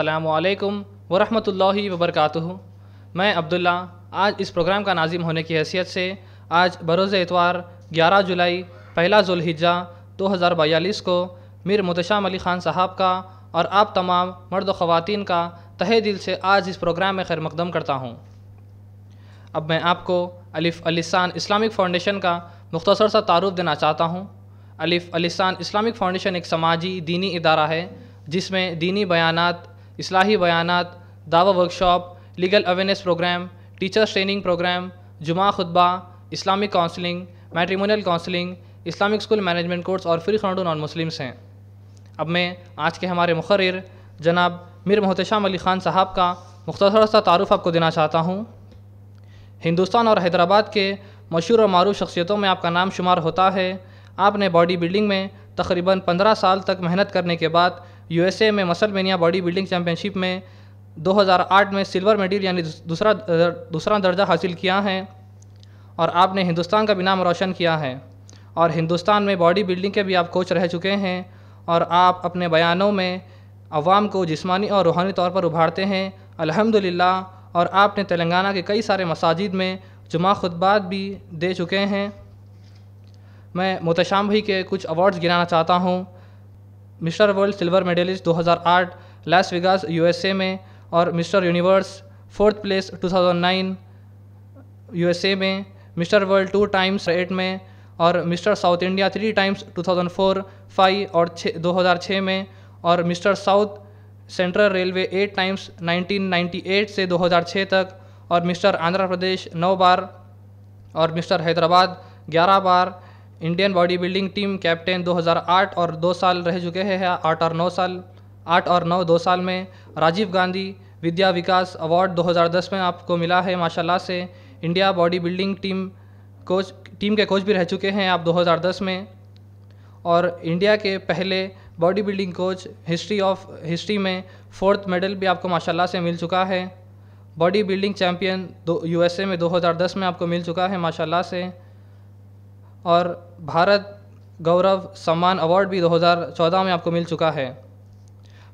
असलकम वरहमल वबरक मैं अब्दुल्ला आज इस प्रोग्राम का नाजिम होने की हैसियत से आज बरोज़ एतवार 11 जुलाई पहला जुल्हिजा 2042 को मीर मुतशाम अली ख़ान साहब का और आप तमाम मर्द ख़वान का तहे दिल से आज इस प्रोग्राम में खैर मकदम करता हूँ अब मैं आपको अलिफ़ अलिसान इस्लामिक फ़ाउंडेशन का मुख्तर सा तारुफ देना चाहता हूँ अलिफ़ अलिसान इस्लामिक फ़ाउंडेशन एक समाजी दीनी इदारा है जिसमें दीनी बयानात इसलाही बयानात दावा workshop legal awareness programme teachers training programme जुमा खुतबा Islamic counselling matrimonial counselling Islamic school management course और फ्री खंडो नॉन मुस्लिम्स हैं अब मैं आज के हमारे मुखर जनाब मिर मोहतम अली ख़ान साहब का मुख्तर सा तारफ़ आपको देना चाहता हूँ हिंदुस्तान और हैदराबाद के मशहूर और मरूफ शख्सियतों में आपका नाम शुमार होता है आपने बॉडी बिल्डिंग में तकरीबन पंद्रह साल तक मेहनत करने के बाद यूएसए में Muscle Mania bodybuilding championship में 2008 में सिल्वर मेडल यानी दूसरा दूसरा दर्जा हासिल किया है और आपने हिंदुस्तान का भी नाम रोशन किया है और हिंदुस्तान में बॉडी बिल्डिंग के भी आप कोच रह चुके हैं और आप अपने बयानों में अवाम को जिस्मानी और रूहानी तौर पर उभारते हैं अल्हम्दुलिल्लाह और आपने तेलंगाना के कई सारे मसाजिद में जुमा खुतबात भी दे चुके हैं मैं मुतशाम भाई के कुछ अवार्ड्स गिनाना चाहता हूँ Mister World silver medallist 2008 Las Vegas USA में और Mister Universe fourth place 2009 USA में Mister World two times eight में और Mister South India three times 2004, five और छः दो में और Mister South Central Railway eight times 1998 से 2006 तक और मिस्टर आंध्र प्रदेश नौ बार और मिस्टर हैदराबाद ग्यारह बार Indian bodybuilding team captain 2008 और दो साल रह चुके हैं आठ और नौ साल आठ और नौ दो साल में राजीव गांधी विद्या विकास अवार्ड 2010 में आपको मिला है माशाल्लाह से India bodybuilding team coach team के कोच भी रह चुके हैं आप 2010 में और इंडिया के पहले bodybuilding coach history of history में फोर्थ मेडल भी आपको माशाला से मिल चुका है बॉडी बिल्डिंग चैम्पियन दो यूएसए में 2010 में आपको मिल चुका है माशाला से और भारत गौरव सम्मान अवार्ड भी 2014 में आपको मिल चुका है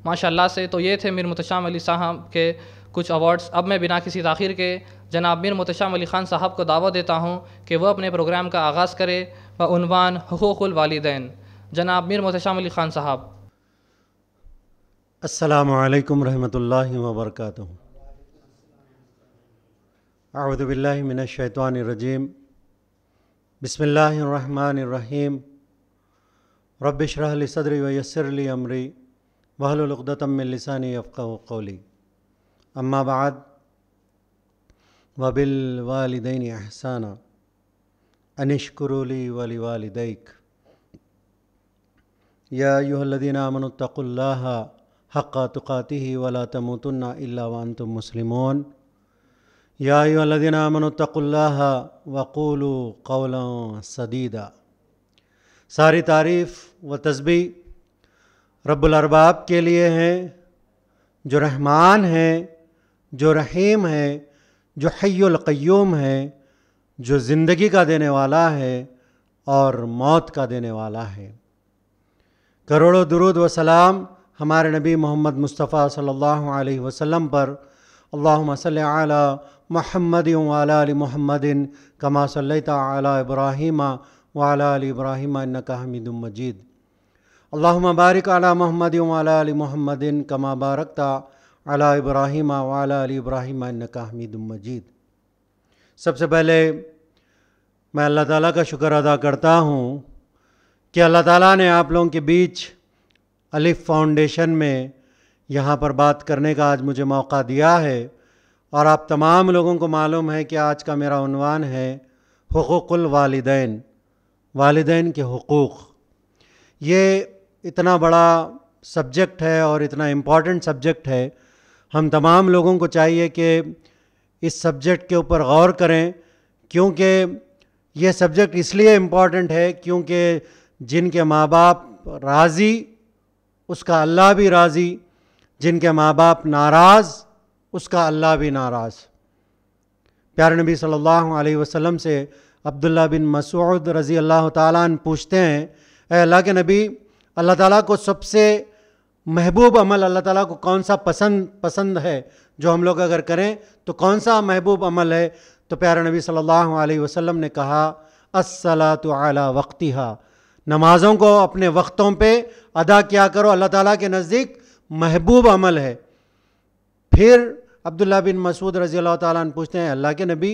माशाल्लाह से तो ये थे मीर मुतशाम अली साहब के कुछ अवार्ड्स अब मैं बिना किसी तखिर के जनाब मीर मुतशाम अली ख़ान साहब को दावा देता हूँ कि वह अपने प्रोग्राम का आगाज़ करें बनवान हकूक़ल वालदेन जनाब मीर मुतशाम अली ख़ान साहब असलकम वरहमल वर्क आउदबिल्लिमिनशैतवानरजीम بسم الله الرحمن الرحيم رب اشرح لي صدري ويسر لي أمري واحلل عقدة من لساني يفقهوا قولي أما بعد وبالوالدين إحسانا أن اشكروا لي ولوالديك يا أيها الذين آمنوا اتقوا الله حق تقاته ولا تموتن إلا وأنتم مسلمون यादीन आमनतकुल्ला वक़ूल कौल सदीदा सारी तारीफ़ व तस्बी रब्बुलरबाब के लिए हैं जो रहमान हैं जो रहीम हैं जो हय्युलक़यूम हैं जो ज़िंदगी का देने वाला है और मौत का देने वाला है करोड़ों दुरुद व सलाम हमारे नबी मोहम्मद मुस्तफ़ा सल्लल्लाहु अलैहि वसल्लम पर अल्लाह सल महमद वाल महमदिन कमा सल तब्राहिम वाल इब्राहिम नकाहमिद मजीद अल्लाह बारिक अला महमद वाल महमदिन कमा बारकता अला इब्राहिम वाल इब्राहिम नकाहमिद मजीद सबसे पहले मैं अल्लाह ताली का शिक्र अदा करता हूँ कि अल्लाह ताली ने आप लोगों के बीच अलिफ़ फाउंडेशन में यहाँ पर बात करने का आज मुझे मौका दिया है और आप तमाम लोगों को मालूम है कि आज का मेरा उनवान है हकूक़ुल वालदेन वालदेन के हकूक़ ये इतना बड़ा सब्जेक्ट है और इतना इम्पॉर्टेंट सब्जेक्ट है हम तमाम लोगों को चाहिए कि इस सब्जेक्ट के ऊपर गौर करें क्योंकि ये सब्जेक्ट इसलिए इम्पॉर्टेंट है क्योंकि जिनके माँ बाप राज़ी उसका अल्लाह भी राज़ी जिनके माँ बाप नाराज़ उसका अल्लाह भी नाराज़ प्यार नबी सल्लल्लाहु अलैहि वसल्लम से अब्दुल्ला बिन मसूद रज़ी अल्लाह ताली पूछते हैं अल्लाह के नबी अल्लाह ताला को सबसे महबूब अमल अल्लाह ताला को कौन सा पसंद पसंद है जो हम लोग अगर करें तो कौन सा महबूब अमल है तो प्यार नबी सल्लल्लाहु अलैहि वसल्लम ने कहा असला तो अला वक्ती नमाज़ों को अपने वक्तों पर अदा किया करो अल्लाह ताला के नज़दीक महबूब अमल है फिर अब्दुल्ला बिन मसूद रजी अल्लाह पूछते हैं अल्लाह के नबी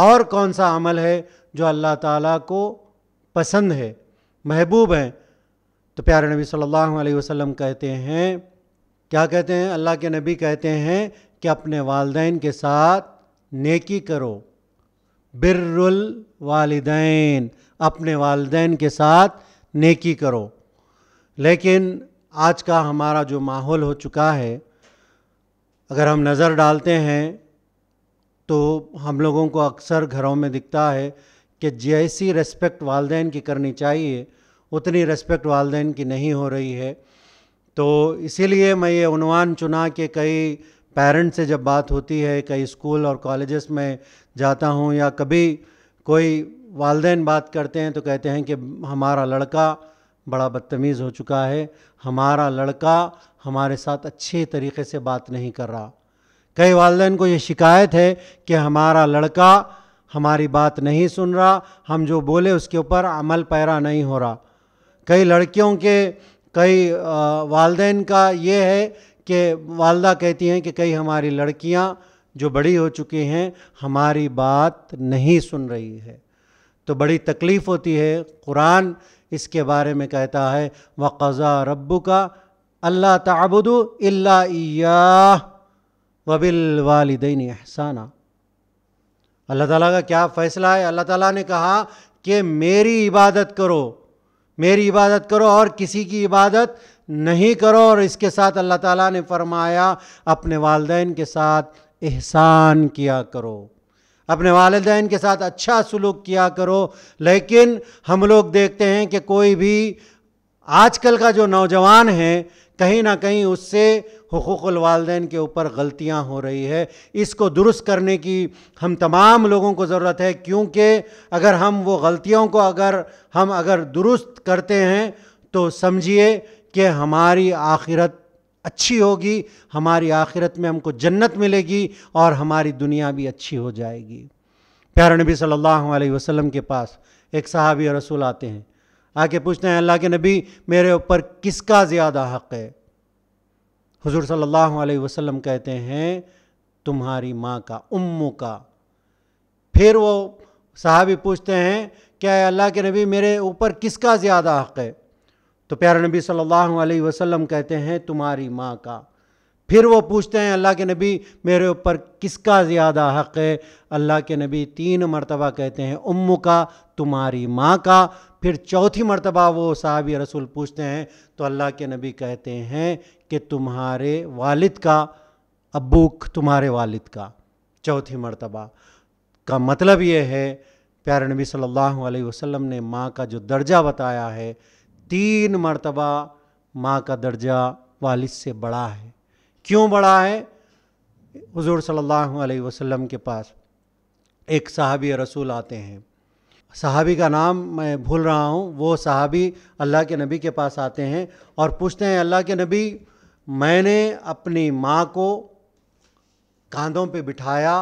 और कौन सा अमल है जो अल्लाह ताला को पसंद है महबूब हैं तो प्यारे नबी सल्लल्लाहु अलैहि वसल्लम कहते हैं क्या कहते हैं अल्लाह के नबी कहते हैं कि अपने वालदेन के साथ नेकी करो बिर्रुल वालदेन अपने वालदेन के साथ नेकी करो लेकिन आज का हमारा जो माहौल हो चुका है अगर हम नज़र डालते हैं तो हम लोगों को अक्सर घरों में दिखता है कि जैसी रेस्पेक्ट वालदे की करनी चाहिए उतनी रेस्पेक्ट वालदेन की नहीं हो रही है तो इसीलिए मैं ये उनवान चुना कि कई पेरेंट्स से जब बात होती है कई स्कूल और कॉलेजेस में जाता हूँ या कभी कोई वालदे बात करते हैं तो कहते हैं कि हमारा लड़का बड़ा बदतमीज़ हो चुका है हमारा लड़का हमारे साथ अच्छे तरीके से बात नहीं कर रहा कई वालदेन को ये शिकायत है कि हमारा लड़का हमारी बात नहीं सुन रहा हम जो बोले उसके ऊपर अमल पैरा नहीं हो रहा कई लड़कियों के कई वालदेन का ये है कि वालदा कहती हैं कि कई हमारी लड़कियां जो बड़ी हो चुकी हैं हमारी बात नहीं सुन रही है तो बड़ी तकलीफ़ होती है कुरान इसके बारे में कहता है वक़ा रब्बू का अल्लाह तबुदो अल्ला वबिल वालदेन एहसाना अल्लाह ताला का क्या फ़ैसला है अल्लाह ताला ने कहा कि मेरी इबादत करो मेरी इबादत करो और किसी की इबादत नहीं करो और इसके साथ अल्लाह ताला ने फरमाया अपने वालदेन के साथ एहसान किया करो अपने वालदेन के साथ अच्छा सलूक किया करो लेकिन हम लोग देखते हैं कि कोई भी आजकल का जो नौजवान है कहीं ना कहीं उससे हकूक़ल वालदेन के ऊपर गलतियां हो रही है इसको दुरुस्त करने की हम तमाम लोगों को ज़रूरत है क्योंकि अगर हम वो गलतियों को अगर हम अगर दुरुस्त करते हैं तो समझिए कि हमारी आखिरत अच्छी होगी हमारी आखिरत में हमको जन्नत मिलेगी और हमारी दुनिया भी अच्छी हो जाएगी प्यारे नबी सल्लल्लाहु अलैहि वसल्लम के पास एक और रसूल आते हैं आके पूछते हैं अल्लाह के नबी मेरे ऊपर किसका ज़्यादा हक़ है हुजूर सल्लल्लाहु अलैहि वसल्लम कहते हैं तुम्हारी माँ का उम्मू का फिर वो साहबी पूछते हैं क्या अल्लाह के नबी मेरे ऊपर किसका ज़्यादा हक़ है तो प्यारे नबी सल्लल्लाहु अलैहि वसल्लम कहते हैं तुम्हारी माँ का फिर वो पूछते हैं अल्लाह के नबी मेरे ऊपर किसका ज़्यादा हक़ है अल्लाह के नबी तीन मरतबा कहते हैं उम्म का तुम्हारी माँ का फिर चौथी मरतबा वो साहबी रसूल पूछते हैं तो अल्लाह के नबी कहते हैं कि तुम्हारे वालिद का अबूक तुम्हारे वालिद का चौथी मरतबा का मतलब ये है प्यारे नबी सल्लल्लाहु अलैहि वसल्लम ने माँ का जो दर्जा बताया है तीन मरतबा माँ का दर्जा वालिद से बड़ा है क्यों बड़ा है हजूर सल्लल्लाहु अलैहि वसल्लम के पास एक सहाबी रसूल आते हैं सहाबी का नाम मैं भूल रहा हूँ वो साहबी अल्लाह के नबी के पास आते हैं और पूछते हैं अल्लाह के नबी मैंने अपनी माँ को कांधों पे बिठाया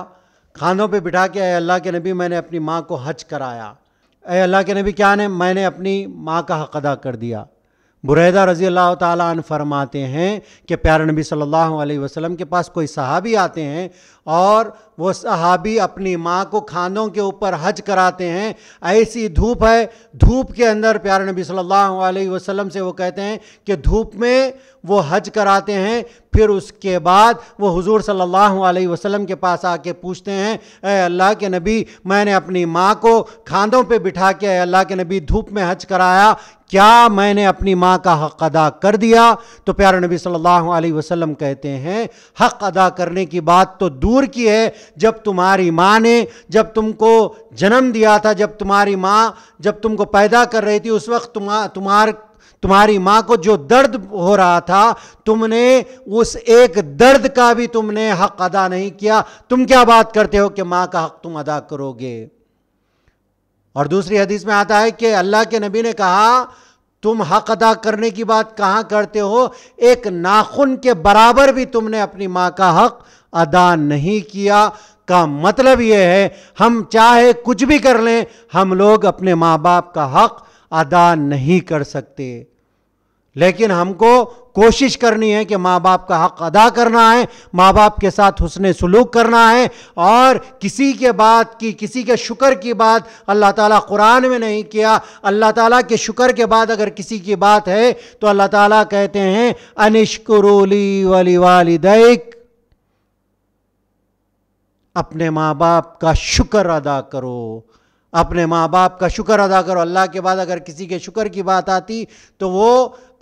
कांधों पे बिठा के अल्लाह के नबी मैंने अपनी माँ को हज कराया अल्लाह के नबी क्या ने मैंने अपनी माँ का हक अदा कर दिया बुरैदा रज़ी अल्लाह तन फरमाते हैं कि प्यारे नबी सल्लल्लाहु अलैहि वसल्लम के पास कोई सहाबी आते हैं और वो सहाबी अपनी माँ को खानों के ऊपर हज कराते हैं ऐसी धूप है धूप के अंदर प्यारे नबी सल्लल्लाहु अलैहि वसल्लम से वो कहते हैं कि धूप में वो हज कराते हैं फिर उसके बाद वो हुजूर सल्लल्लाहु अलैहि वसल्लम के पास आके पूछते हैं अल्लाह के नबी मैंने अपनी माँ को खानों पे बिठा के अल्लाह के नबी धूप में हज कराया क्या मैंने अपनी माँ का हक अदा कर दिया तो प्यारे नबी सल्लल्लाहु अलैहि वसल्लम कहते हैं हक अदा करने की बात तो दूर दूर की है जब तुम्हारी माँ ने जब तुमको जन्म दिया था जब तुम्हारी माँ जब तुमको पैदा कर रही थी उस वक्त तुम्हार तुम्हार तुम्हारी माँ को जो दर्द हो रहा था तुमने उस एक दर्द का भी तुमने हक अदा नहीं किया तुम क्या बात करते हो कि माँ का हक तुम अदा करोगे और दूसरी हदीस में आता है कि अल्लाह के नबी ने कहा तुम हक अदा करने की बात कहाँ करते हो एक नाखून के बराबर भी तुमने अपनी माँ का हक अदा नहीं किया का मतलब यह है हम चाहे कुछ भी कर लें हम लोग अपने माँ बाप का हक अदा नहीं कर सकते लेकिन हमको कोशिश करनी है कि माँ बाप का हक अदा करना है माँ बाप के साथ हुसन सलूक करना है और किसी के बात की किसी के शुक्र की बात अल्लाह ताला कुरान में नहीं किया अल्लाह ताला के शुक्र के बाद अगर किसी की बात है तो अल्लाह ताला कहते हैं अनिशकुरूली वली वालदैक अपने माँ बाप का शुक्र अदा करो अपने माँ बाप का शुक्र अदा करो अल्लाह के बाद अगर किसी के शुक्र की बात आती तो वो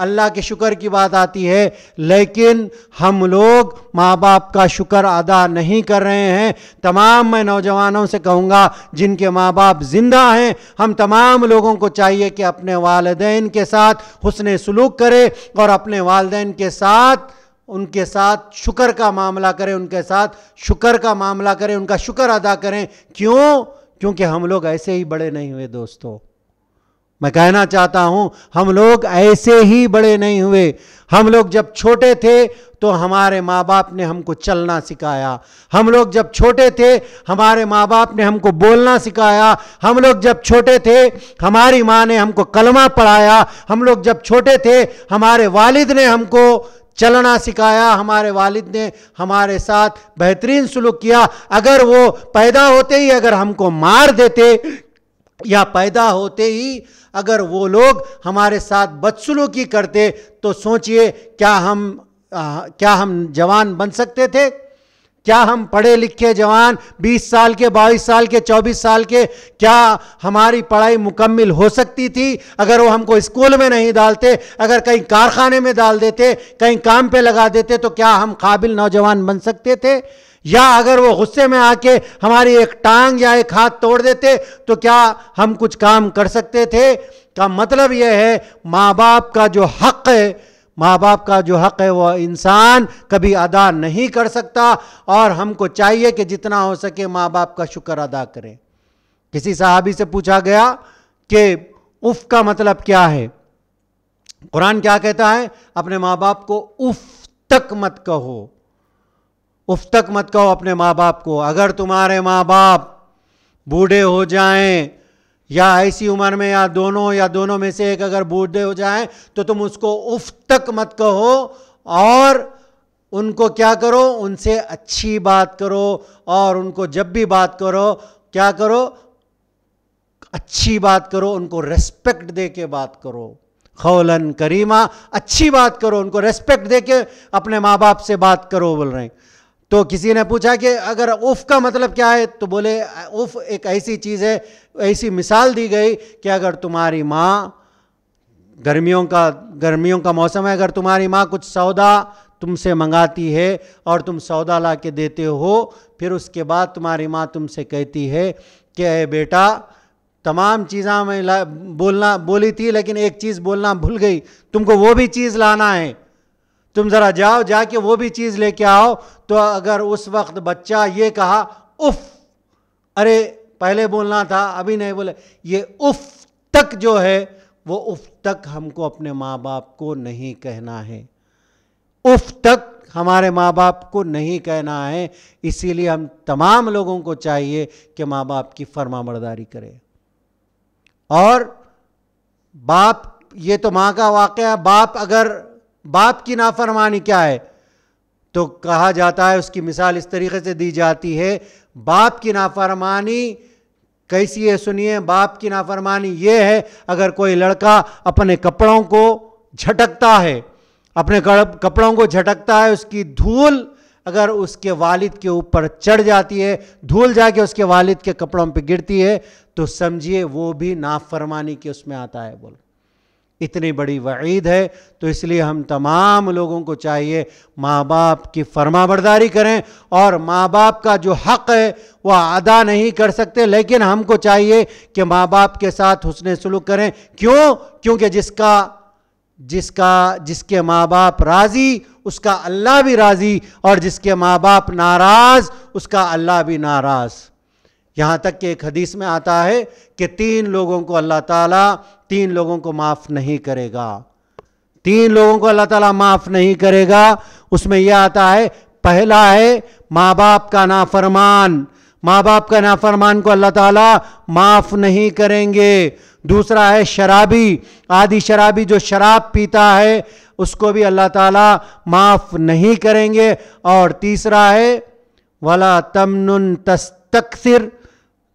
अल्लाह के शुक्र की बात आती है लेकिन हम लोग माँ बाप का शुक्र अदा नहीं कर रहे हैं तमाम मैं नौजवानों से कहूँगा जिनके माँ बाप ज़िंदा हैं हम तमाम लोगों को चाहिए कि अपने वालदेन के साथ हुसन सलूक करें और अपने वालदेन के साथ उनके साथ शुक्र का मामला करें उनके साथ शुक्र का मामला करें उनका शुक्र अदा करें क्यों क्योंकि हम लोग ऐसे ही बड़े नहीं हुए दोस्तों मैं कहना चाहता हूं हम लोग ऐसे ही बड़े नहीं हुए हम लोग जब छोटे थे तो हमारे माँ बाप ने हमको चलना सिखाया हम लोग जब छोटे थे हमारे माँ बाप ने हमको बोलना सिखाया हम लोग जब छोटे थे हमारी माँ ने हमको कलमा पढ़ाया हम लोग जब छोटे थे हमारे वालिद ने हमको चलना सिखाया हमारे वालिद ने हमारे साथ बेहतरीन सलूक किया अगर वो पैदा होते ही अगर हमको मार देते या पैदा होते ही अगर वो लोग हमारे साथ बदसलूकी करते तो सोचिए क्या हम आ, क्या हम जवान बन सकते थे क्या हम पढ़े लिखे जवान 20 साल के 22 साल के 24 साल के क्या हमारी पढ़ाई मुकम्मल हो सकती थी अगर वो हमको स्कूल में नहीं डालते अगर कहीं कारखाने में डाल देते कहीं काम पे लगा देते तो क्या हम काबिल नौजवान बन सकते थे या अगर वो गुस्से में आके हमारी एक टांग या एक हाथ तोड़ देते तो क्या हम कुछ काम कर सकते थे का मतलब यह है माँ बाप का जो हक है माँ बाप का जो हक़ है वह इंसान कभी अदा नहीं कर सकता और हमको चाहिए कि जितना हो सके माँ बाप का शुक्र अदा करें किसी साहबी से पूछा गया कि उफ़ का मतलब क्या है कुरान क्या कहता है अपने माँ बाप को उफ़ तक मत कहो उफ़ तक मत कहो अपने माँ बाप को अगर तुम्हारे माँ बाप बूढ़े हो जाएं या ऐसी उम्र में या दोनों या दोनों में से एक अगर बूढ़े हो जाए तो तुम उसको उफ तक मत कहो और उनको क्या करो उनसे अच्छी बात करो और उनको जब भी बात करो क्या करो अच्छी बात करो उनको रेस्पेक्ट दे के बात करो खौलन करीमा अच्छी बात करो उनको रेस्पेक्ट दे के अपने माँ बाप से बात करो बोल रहे हैं तो किसी ने पूछा कि अगर उफ का मतलब क्या है तो बोले उफ एक ऐसी चीज़ है ऐसी मिसाल दी गई कि अगर तुम्हारी माँ गर्मियों का गर्मियों का मौसम है अगर तुम्हारी माँ कुछ सौदा तुमसे मंगाती है और तुम सौदा ला के देते हो फिर उसके बाद तुम्हारी माँ तुमसे कहती है कि अरे बेटा तमाम चीज़ा मैं बोलना बोली थी लेकिन एक चीज़ बोलना भूल गई तुमको वो भी चीज़ लाना है तुम ज़रा जाओ जाके वो भी चीज़ लेके आओ तो अगर उस वक्त बच्चा ये कहा उफ़ अरे पहले बोलना था अभी नहीं बोले ये उफ़ तक जो है वो उफ़ तक हमको अपने माँ बाप को नहीं कहना है उफ़ तक हमारे माँ बाप को नहीं कहना है इसीलिए हम तमाम लोगों को चाहिए कि माँ बाप की फर्मा बरदारी करें और बाप ये तो माँ का वाक़ है बाप अगर बाप की नाफरमानी क्या है तो कहा जाता है उसकी मिसाल इस तरीके से दी जाती है बाप की नाफरमानी कैसी है सुनिए बाप की नाफरमानी ये है अगर कोई लड़का अपने कपड़ों को झटकता है अपने कपड़ों को झटकता है उसकी धूल अगर उसके वालिद के ऊपर चढ़ जाती है धूल जाके उसके वालिद के कपड़ों पे गिरती है तो समझिए वो भी नाफरमानी के उसमें आता है बोलो इतनी बड़ी वईद है तो इसलिए हम तमाम लोगों को चाहिए माँ बाप की फरमाबरदारी करें और माँ बाप का जो हक़ है वह अदा नहीं कर सकते लेकिन हमको चाहिए कि माँ बाप के साथ हुसन सलूक करें क्यों क्योंकि जिसका जिसका जिसके माँ बाप राज़ी उसका अल्लाह भी राज़ी और जिसके माँ बाप नाराज़ उसका अल्लाह भी नाराज़ यहाँ तक कि एक हदीस में आता है कि तीन लोगों को अल्लाह ताला तीन लोगों को माफ़ नहीं करेगा तीन लोगों को अल्लाह ताला माफ़ नहीं करेगा उसमें यह आता है पहला है माँ बाप का नाफरमान माँ बाप का नाफरमान को अल्लाह ताला माफ़ नहीं करेंगे दूसरा है शराबी आदि शराबी जो शराब पीता है उसको भी अल्लाह ताला माफ़ नहीं करेंगे और तीसरा है वला तमन तस्तकसर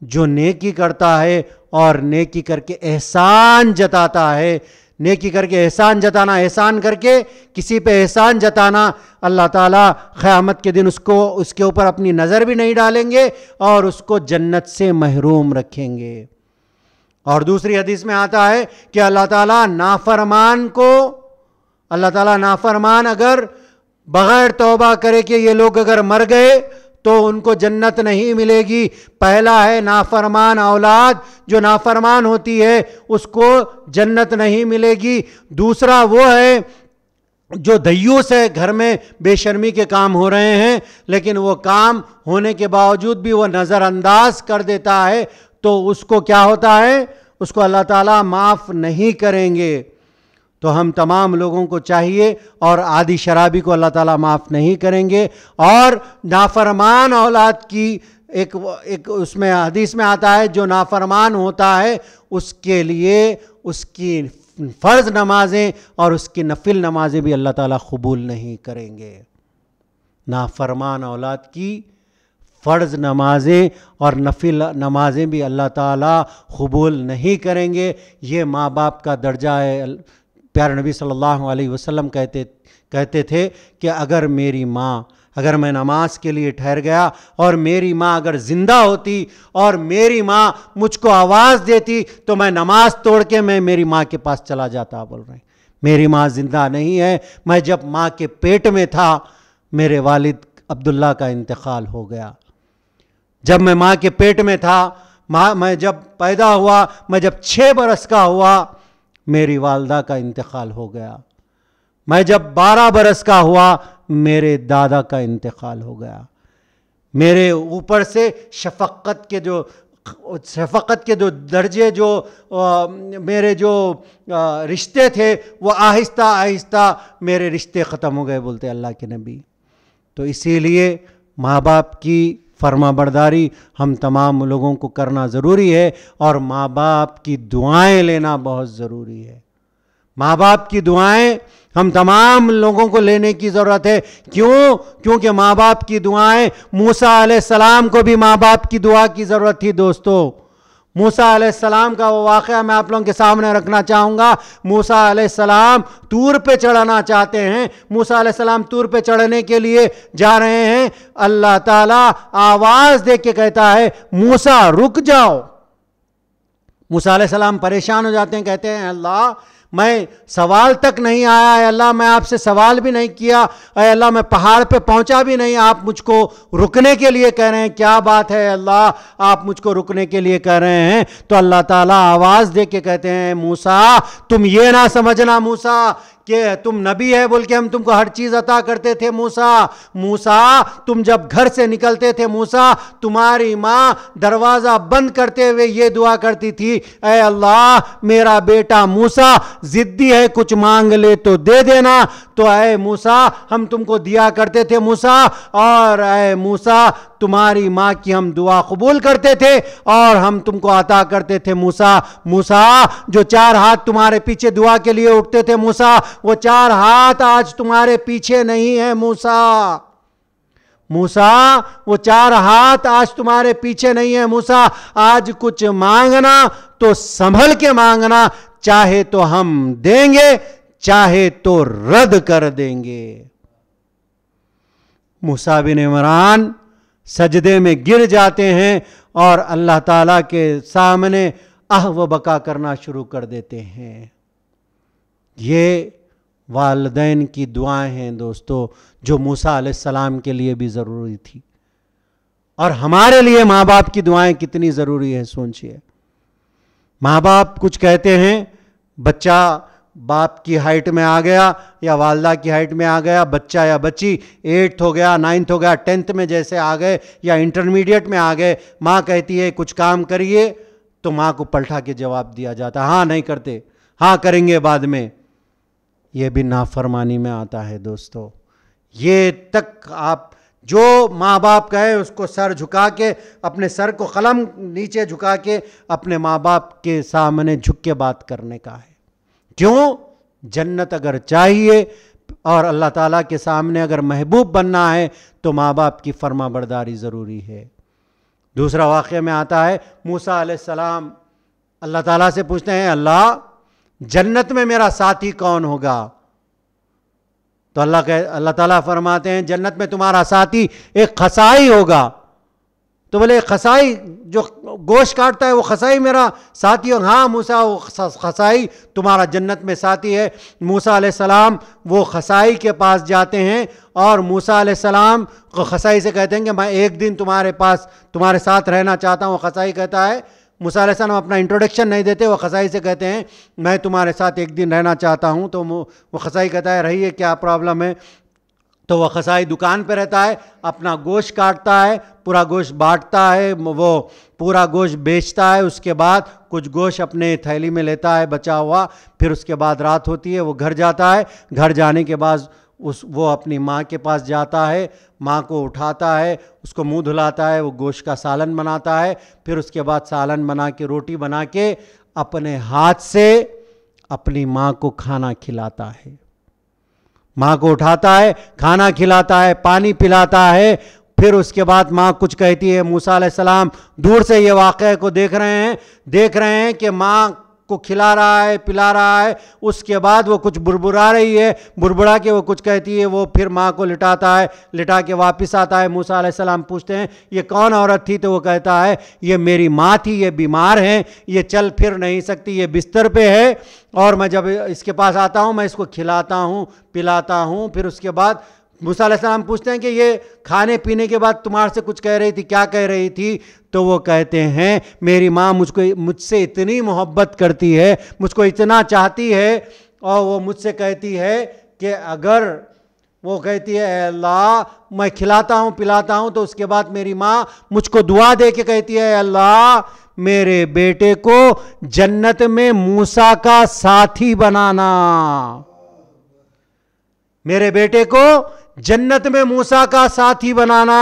जो नेकी करता है और नेकी करके एहसान जताता है नेकी करके एहसान जताना एहसान करके किसी पे एहसान जताना अल्लाह ताला क़यामत के दिन उसको उसके ऊपर अपनी नज़र भी नहीं डालेंगे और उसको जन्नत से महरूम रखेंगे और दूसरी हदीस में आता है कि अल्लाह ताला नाफरमान को अल्लाह ताला नाफरमान अगर बग़ैर तोबा करे कि ये लोग अगर मर गए तो उनको जन्नत नहीं मिलेगी पहला है नाफरमान औलाद जो नाफरमान होती है उसको जन्नत नहीं मिलेगी दूसरा वो है जो दयूस से घर में बेशर्मी के काम हो रहे हैं लेकिन वो काम होने के बावजूद भी वो नज़रअंदाज कर देता है तो उसको क्या होता है उसको अल्लाह ताला माफ़ नहीं करेंगे तो हम तमाम लोगों को चाहिए और आदि शराबी को अल्लाह ताला माफ़ नहीं करेंगे और नाफरमान औलाद की एक एक उसमें हदीस में आता है जो नाफरमान होता है उसके लिए उसकी फ़र्ज़ नमाज़ें और उसकी नफिल नमाज़ें भी अल्लाह ताला कबूल नहीं करेंगे नाफरमान औलाद की फ़र्ज़ नमाज़ें और नफिल नमाज़ें भी अल्लाह ताला कबूल नहीं करेंगे ये माँ बाप का दर्जा है प्यार नबी सल्लल्लाहु अलैहि वसल्लम कहते कहते थे कि अगर मेरी माँ अगर मैं नमाज के लिए ठहर गया और मेरी माँ अगर ज़िंदा होती और मेरी माँ मुझको आवाज़ देती तो मैं नमाज तोड़ के मैं मेरी माँ के पास चला जाता बोल रहे हैं मेरी माँ ज़िंदा नहीं है मैं जब माँ के पेट में था मेरे वालिद अब्दुल्ला का इंतकाल हो गया जब मैं माँ के पेट में था माँ मैं जब पैदा हुआ मैं जब छः बरस का हुआ मेरी वालदा का इंतकाल हो गया मैं जब बारह बरस का हुआ मेरे दादा का इंतकाल हो गया मेरे ऊपर से शफक्त के जो शफक़त के जो दर्जे जो आ, मेरे जो रिश्ते थे वो आहिस्ता आहिस्ता मेरे रिश्ते ख़त्म हो गए बोलते अल्लाह के नबी तो इसीलिए माँ बाप की फर्मा बरदारी हम तमाम लोगों को करना ज़रूरी है और माँ बाप की दुआएं लेना बहुत ज़रूरी है माँ बाप की दुआएं हम तमाम लोगों को लेने की ज़रूरत है क्यों क्योंकि माँ बाप की दुआएं मूसा सलाम को भी माँ बाप की दुआ की ज़रूरत थी दोस्तों मूसा सलाम का वो वाक़ मैं आप लोगों के सामने रखना चाहूँगा मूसा सलाम तूर पे चढ़ाना चाहते हैं मूसा सलाम तूर पे चढ़ने के लिए जा रहे हैं अल्लाह ताला आवाज़ दे के कहता है मूसा रुक जाओ मूसा सलाम परेशान हो जाते हैं कहते हैं अल्लाह मैं सवाल तक नहीं आया है अल्लाह मैं आपसे सवाल भी नहीं किया अरे अल्लाह मैं पहाड़ पे पहुंचा भी नहीं आप मुझको रुकने के लिए कह रहे हैं क्या बात है अल्लाह आप मुझको रुकने के लिए कह रहे हैं तो अल्लाह ताला आवाज़ दे के कहते हैं मूसा तुम ये ना समझना मूसा कि तुम नबी है बोल के हम तुमको हर चीज अता करते थे मूसा मूसा तुम जब घर से निकलते थे मूसा तुम्हारी माँ दरवाजा बंद करते हुए ये दुआ करती थी अः अल्लाह मेरा बेटा मूसा जिद्दी है कुछ मांग ले तो दे देना तो अय मूसा हम तुमको दिया करते थे मूसा और अय मूसा तुम्हारी माँ की हम दुआ कबूल करते थे और हम तुमको अता करते थे मूसा मूसा जो चार हाथ तुम्हारे पीछे दुआ के लिए उठते थे मूसा वो चार हाथ आज तुम्हारे पीछे नहीं है मूसा मूसा वो चार हाथ आज तुम्हारे पीछे नहीं है मूसा आज कुछ मांगना तो संभल के मांगना चाहे तो हम देंगे चाहे तो रद्द कर देंगे मूसा बिन इमरान सजदे में गिर जाते हैं और अल्लाह ताला के सामने आह व बका करना शुरू कर देते हैं ये वालदेन की दुआएं हैं दोस्तों जो मूसा सलाम के लिए भी ज़रूरी थी और हमारे लिए माँ बाप की दुआएं कितनी ज़रूरी है सोचिए माँ बाप कुछ कहते हैं बच्चा बाप की हाइट में आ गया या वालदा की हाइट में आ गया बच्चा या बच्ची एट्थ हो गया नाइन्थ हो गया टेंथ में जैसे आ गए या इंटरमीडिएट में आ गए माँ कहती है कुछ काम करिए तो माँ को पलटा के जवाब दिया जाता हाँ नहीं करते हाँ करेंगे बाद में ये भी नाफरमानी में आता है दोस्तों ये तक आप जो माँ बाप कहे उसको सर झुका के अपने सर को कलम नीचे झुका के अपने माँ बाप के सामने झुक के बात करने का है क्यों जन्नत अगर चाहिए और अल्लाह ताला के सामने अगर महबूब बनना है तो माँ बाप की फर्मा बरदारी ज़रूरी है दूसरा वाक़ में आता है मूसा सलाम अल्लाह ताला से पूछते हैं अल्लाह जन्नत में मेरा साथी कौन होगा तो अल्लाह कह अल्लाह ताला फरमाते हैं जन्नत में तुम्हारा साथी एक खसाई होगा तो बोले खसाई जो गोश्त काटता है वो खसाई मेरा साथी और हाँ मूसा वो खसाई तुम्हारा जन्नत में साथी है मूसा सलाम वो खसाई के पास जाते हैं और मूसा सलाम को खसाई से कहते हैं कि मैं एक दिन तुम्हारे पास तुम्हारे साथ रहना चाहता हूँ खसाई कहता है मूसा सलाम अपना इंट्रोडक्शन नहीं देते वो खसाई से कहते हैं मैं तुम्हारे साथ एक दिन रहना चाहता हूँ तो वो खसाई कहता है रही है क्या प्रॉब्लम है तो वह खसाई दुकान पर रहता है अपना गोश्त काटता है पूरा गोश्त बांटता है वो पूरा गोश्त बेचता है उसके बाद कुछ गोश्त अपने थैली में लेता है बचा हुआ फिर उसके बाद रात होती है वो घर जाता है घर जाने के बाद उस वो अपनी माँ के पास जाता है माँ को उठाता है उसको मुंह धुलाता है वो गोश्त का सालन बनाता है फिर उसके बाद सालन बना के रोटी बना के अपने हाथ से अपनी माँ को खाना खिलाता है माँ को उठाता है खाना खिलाता है पानी पिलाता है फिर उसके बाद माँ कुछ कहती है मूसा सलाम दूर से ये वाक़े को देख रहे हैं देख रहे हैं कि माँ को खिला रहा है पिला रहा है उसके बाद वो कुछ बुरबुरा रही है बुरबुरा के वो कुछ कहती है वो फिर माँ को लिटाता है लिटा के वापस आता है मूसा सलाम पूछते हैं ये कौन औरत थी तो वो कहता है ये मेरी माँ थी ये बीमार है ये चल फिर नहीं सकती ये बिस्तर पे है और मैं जब इसके पास आता हूँ मैं इसको खिलाता हूँ पिलाता हूँ फिर उसके बाद मूसा सलाम पूछते हैं कि ये खाने पीने के बाद तुम्हारे से कुछ कह रही थी क्या कह रही थी तो वो कहते हैं मेरी माँ मुझको मुझसे इतनी मोहब्बत करती है मुझको इतना चाहती है और वो मुझसे कहती है कि अगर वो कहती है अल्लाह मैं खिलाता हूँ पिलाता हूँ तो उसके बाद मेरी माँ मुझको दुआ दे के कहती है अल्लाह मेरे बेटे को जन्नत में मूसा का साथी बनाना मेरे बेटे को जन्नत में मूसा का साथी बनाना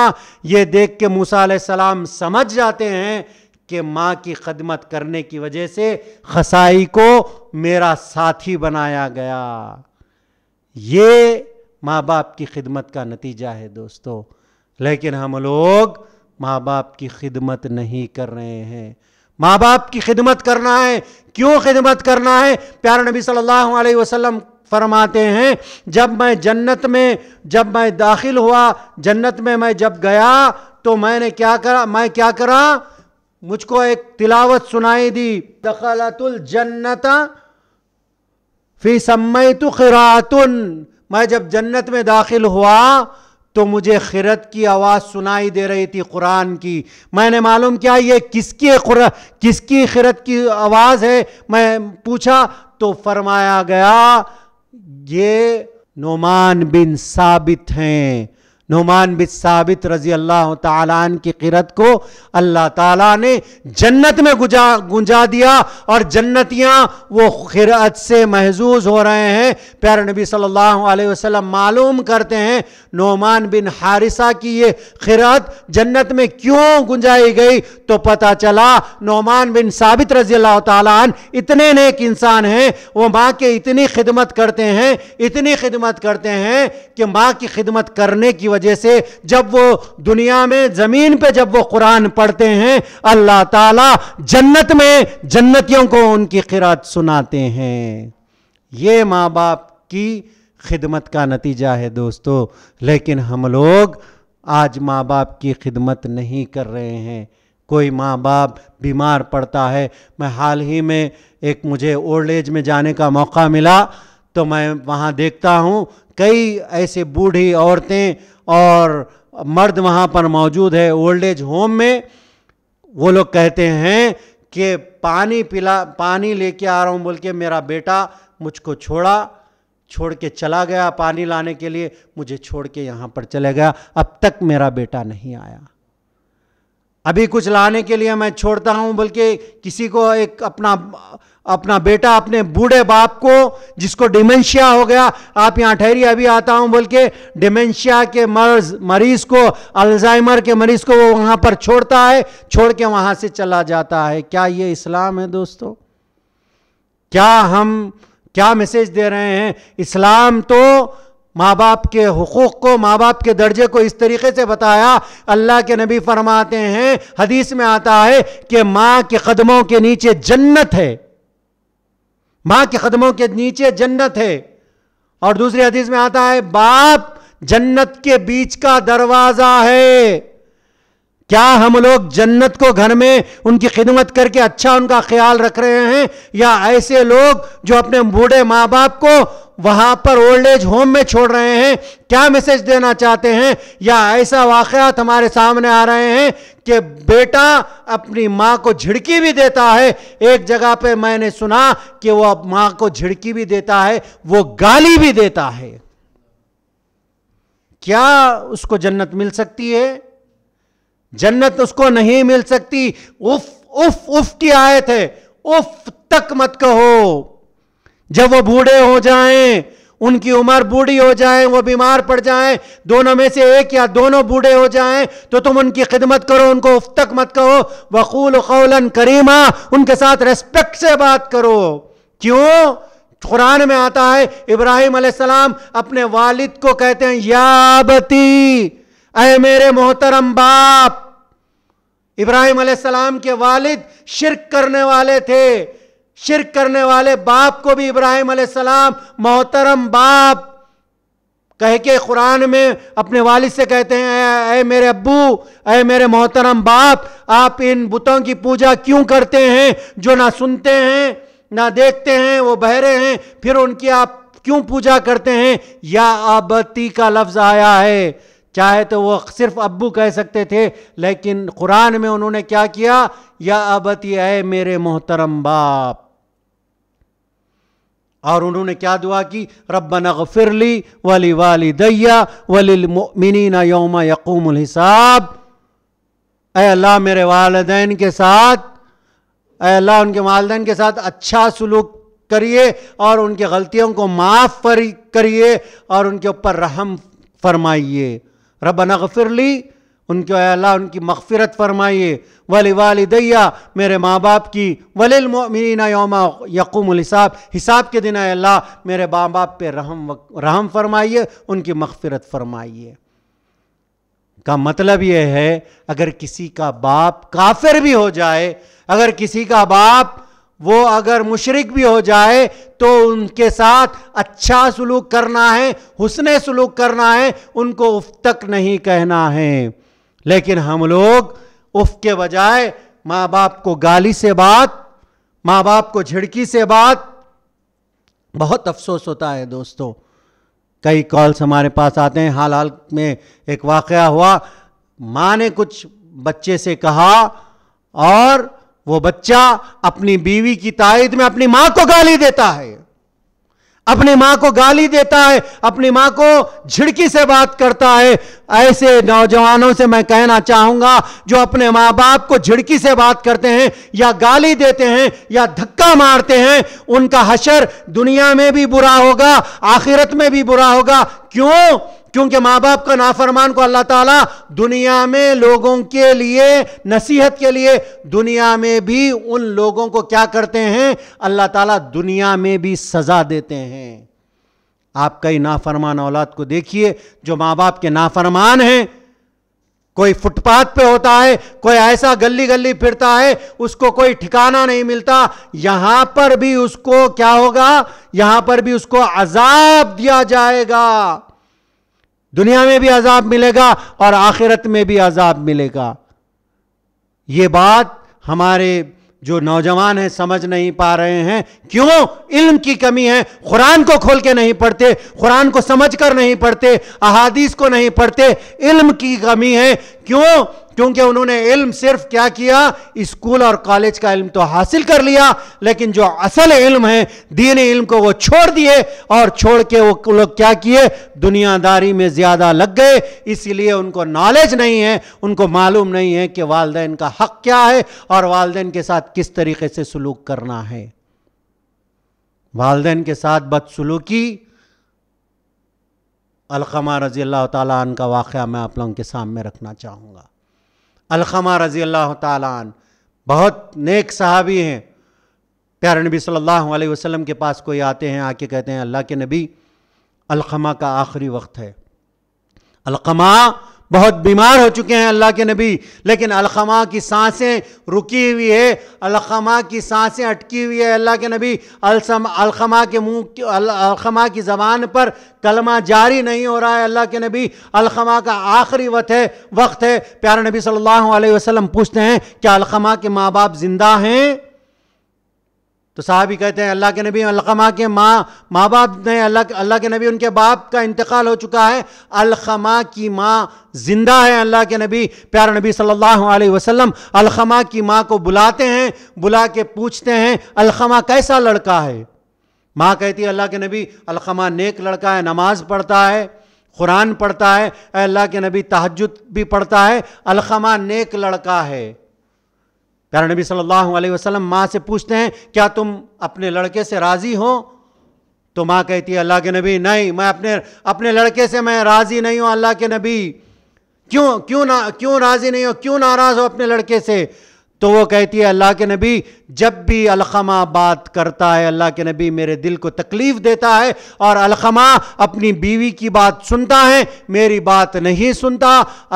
ये देख के मूसा सलाम समझ जाते हैं कि माँ की खदमत करने की वजह से खसाई को मेरा साथी बनाया गया ये माँ बाप की खिदमत का नतीजा है दोस्तों लेकिन हम लोग माँ बाप की खिदमत नहीं कर रहे हैं माँ बाप की खिदमत करना है क्यों खिदमत करना है प्यार नबी सल्लल्लाहु अलैहि वसल्लम फरमाते हैं जब मैं जन्नत में जब मैं दाखिल हुआ जन्नत में मैं जब गया तो मैंने क्या करा मैं क्या करा मुझको एक तिलावत सुनाई दी दखलतुल जन्नत फी समय तो खिरातुन मैं जब जन्नत में दाखिल हुआ तो मुझे खिरत की आवाज़ सुनाई दे रही थी कुरान की मैंने मालूम क्या ये किसकी किसकी खिरत की आवाज़ है मैं पूछा तो फरमाया गया ये नोमान बिन साबित हैं नुमान बिन साबित रजी अल्लाह तन की किरत को अल्लाह ताला ने जन्नत में गुजा गुंजा दिया और जन्नतियाँ वो किरत से महजूज हो रहे हैं प्यार नबी सल्लल्लाहु अलैहि वसल्लम मालूम करते हैं नुमान बिन हारिसा की ये किरत जन्नत में क्यों गुंजाई गई तो पता चला नुमान बिन साबित रजी अल्लाह तन इतने नेक इंसान हैं वो माँ के इतनी खिदमत करते हैं इतनी खिदमत करते हैं कि माँ की खिदमत करने की वजह से जब वो दुनिया में ज़मीन पे जब वो कुरान पढ़ते हैं अल्लाह ताला जन्नत में जन्नतियों को उनकी खिरात सुनाते हैं ये माँ बाप की खिदमत का नतीजा है दोस्तों लेकिन हम लोग आज माँ बाप की खिदमत नहीं कर रहे हैं कोई माँ बाप बीमार पड़ता है मैं हाल ही में एक मुझे ओल्ड एज में जाने का मौका मिला तो मैं वहाँ देखता हूँ कई ऐसे बूढ़ी औरतें और मर्द वहाँ पर मौजूद है ओल्ड एज होम में वो लोग कहते हैं कि पानी पिला पानी लेके आ रहा हूँ बोल के मेरा बेटा मुझको छोड़ा छोड़ के चला गया पानी लाने के लिए मुझे छोड़ के यहाँ पर चले गया अब तक मेरा बेटा नहीं आया अभी कुछ लाने के लिए मैं छोड़ता हूँ बल्कि किसी को एक अपना अपना बेटा अपने बूढ़े बाप को जिसको डिमेंशिया हो गया आप यहाँ ठहरी अभी आता हूँ बोल के डिमेंशिया के मर्ज मरीज को अल्जाइमर के मरीज को वो वहाँ पर छोड़ता है छोड़ के वहाँ से चला जाता है क्या ये इस्लाम है दोस्तों क्या हम क्या मैसेज दे रहे हैं इस्लाम तो माँ बाप के हकूक़ को माँ बाप के दर्जे को इस तरीके से बताया अल्लाह के नबी फरमाते हैं हदीस में आता है कि माँ के कदमों के नीचे जन्नत है माँ के कदमों के नीचे जन्नत है और दूसरे हदीस में आता है बाप जन्नत के बीच का दरवाज़ा है क्या हम लोग जन्नत को घर में उनकी खिदमत करके अच्छा उनका ख्याल रख रहे हैं या ऐसे लोग जो अपने बूढ़े माँ बाप को वहां पर ओल्ड एज होम में छोड़ रहे हैं क्या मैसेज देना चाहते हैं या ऐसा वाकयात हमारे सामने आ रहे हैं कि बेटा अपनी माँ को झिड़की भी देता है एक जगह पे मैंने सुना कि वो अब माँ को झिड़की भी देता है वो गाली भी देता है क्या उसको जन्नत मिल सकती है जन्नत उसको नहीं मिल सकती उफ उफ उफ की आयत है उफ तक मत कहो जब वो बूढ़े हो जाएं उनकी उम्र बूढ़ी हो जाए वो बीमार पड़ जाए दोनों में से एक या दोनों बूढ़े हो जाए तो तुम उनकी खिदमत करो उनको उफ्तक मत कहो वकूल कौलन करीमा उनके साथ रेस्पेक्ट से बात करो क्यों कुरान में आता है इब्राहिम सलाम अपने वालिद को कहते हैं याबती अय मेरे मोहतरम बाप इब्राहिम सलाम के वालिद शिरक करने वाले थे शिरक करने वाले बाप को भी इब्राहिम सलाम मोहतरम बाप कह के कुरान में अपने वालिद से कहते हैं अय मेरे अब्बू अय मेरे मोहतरम बाप आप इन बुतों की पूजा क्यों करते हैं जो ना सुनते हैं ना देखते हैं वो बहरे हैं फिर उनकी आप क्यों पूजा करते हैं या आबती का लफ्ज़ आया है चाहे तो वो सिर्फ अब्बू कह सकते थे लेकिन कुरान में उन्होंने क्या किया या आबती है मेरे मोहतरम बाप और उन्होंने क्या दुआ की रब्बना गफिरली वली वाली दैया वलिलमिन योम यकूम हिसाब अल्लाह मेरे वालदेन के साथ अल्लाह उनके वालदेन के साथ अच्छा सलूक करिए और उनकी गलतियों को माफ़ करिए और उनके ऊपर रहम फरमाइए रब नगफिरली उनके अल्लाह उनकी मगफरत फरमाइए वली वालदैया मेरे माँ बाप की वलिलमिन योमा यकुमल हिसाब हिसाब के दिन अल्लाह मेरे माँ बाप पर रहम रहम फरमाइए उनकी मगफरत फरमाइए का मतलब यह है अगर किसी का बाप काफिर भी हो जाए अगर किसी का बाप वो अगर मुशरक भी हो जाए तो उनके साथ अच्छा सलूक करना है हुसन सलूक करना है उनको उफ तक नहीं कहना है लेकिन हम लोग उफ के बजाय माँ बाप को गाली से बात माँ बाप को झिड़की से बात बहुत अफसोस होता है दोस्तों कई कॉल्स हमारे पास आते हैं हाल हाल में एक वाक़ हुआ माँ ने कुछ बच्चे से कहा और वो बच्चा अपनी बीवी की ताइद में अपनी माँ को गाली देता है अपनी मां को गाली देता है अपनी मां को झिड़की से बात करता है ऐसे नौजवानों से मैं कहना चाहूंगा जो अपने माँ बाप को झिड़की से बात करते हैं या गाली देते हैं या धक्का मारते हैं उनका हशर दुनिया में भी बुरा होगा आखिरत में भी बुरा होगा क्यों क्योंकि माँ बाप का नाफरमान को अल्लाह ताला दुनिया में लोगों के लिए नसीहत के लिए दुनिया में भी उन लोगों को क्या करते हैं अल्लाह ताला दुनिया में भी सज़ा देते हैं आप कई नाफरमान औलाद को देखिए जो माँ बाप के नाफरमान हैं कोई फुटपाथ पे होता है कोई ऐसा गली गली फिरता है उसको कोई ठिकाना नहीं मिलता यहां पर भी उसको क्या होगा यहां पर भी उसको अजाब दिया जाएगा दुनिया में भी अजाब मिलेगा और आखिरत में भी अजाब मिलेगा ये बात हमारे जो नौजवान हैं समझ नहीं पा रहे हैं क्यों इल्म की कमी है कुरान को खोल के नहीं पढ़ते कुरान को समझ कर नहीं पढ़ते अहादीस को नहीं पढ़ते इल्म की कमी है क्यों क्योंकि उन्होंने इल्म सिर्फ क्या किया स्कूल और कॉलेज का इल्म तो हासिल कर लिया लेकिन जो असल इल्म है दीन इल्म को वो छोड़ दिए और छोड़ के वो लोग क्या किए दुनियादारी में ज़्यादा लग गए इसीलिए उनको नॉलेज नहीं है उनको मालूम नहीं है कि वालदेन का हक क्या है और वालदेन के साथ किस तरीके से सलूक करना है वालदेन के साथ बदसलूकी अलकमा रजील्ला तन का वाक़ मैं आप लोगों के सामने रखना चाहूँगा अलखमा रज़ी अल्लाह तालान बहुत नेक सहाबी हैं प्यारे नबी सल्लल्लाहु अलैहि वसल्लम के पास कोई आते हैं आके कहते हैं अल्लाह के नबी अलखमा का आखिरी वक्त है अलखमा बहुत बीमार हो चुके हैं अल्लाह के नबी लेकिन अलखमा की सांसें रुकी हुई है अलखमा की सांसें अटकी हुई है अल्लाह के नबी अलसम अलखमा के मुंह अलखमा की ज़बान पर कलमा जारी नहीं हो रहा है अल्लाह के नबी अलखमा का आखिरी वक्त है वक्त है प्यारे नबी सल्लल्लाहु अलैहि वसल्लम पूछते हैं क्या अलखमा के माँ बाप जिंदा हैं तो साहब ही कहते हैं अल्लाह के नबी अलखमा के माँ माँ बाप ने अल्लाह अल्लाह के नबी उनके बाप का इंतकाल हो चुका है अलखमा की माँ जिंदा है अल्लाह के नबी प्यार नबी सल्लल्लाहु अलैहि वसल्लम अलखमा की माँ को बुलाते हैं बुला के पूछते हैं अलखमा कैसा लड़का है माँ कहती है अल्लाह के नबी अलखमा नेक लड़का है नमाज पढ़ता है कुरान पढ़ता है अल्लाह के नबी तहजद भी पढ़ता है अलखमा नेक लड़का है प्यारे नबी सल्लल्लाहु अलैहि वसल्लम माँ से पूछते हैं क्या तुम अपने लड़के से राज़ी हो तो माँ कहती है अल्लाह के नबी नहीं मैं अपने अपने लड़के से मैं राज़ी नहीं हूँ अल्लाह के नबी क्यों क्यों ना क्यों राज़ी नहीं हो क्यों नाराज़ हो अपने लड़के से तो वो कहती है अल्लाह के नबी जब भी अलखमा बात करता है अल्लाह के नबी मेरे दिल को तकलीफ देता है और अलखमा अपनी बीवी की बात सुनता है मेरी बात नहीं सुनता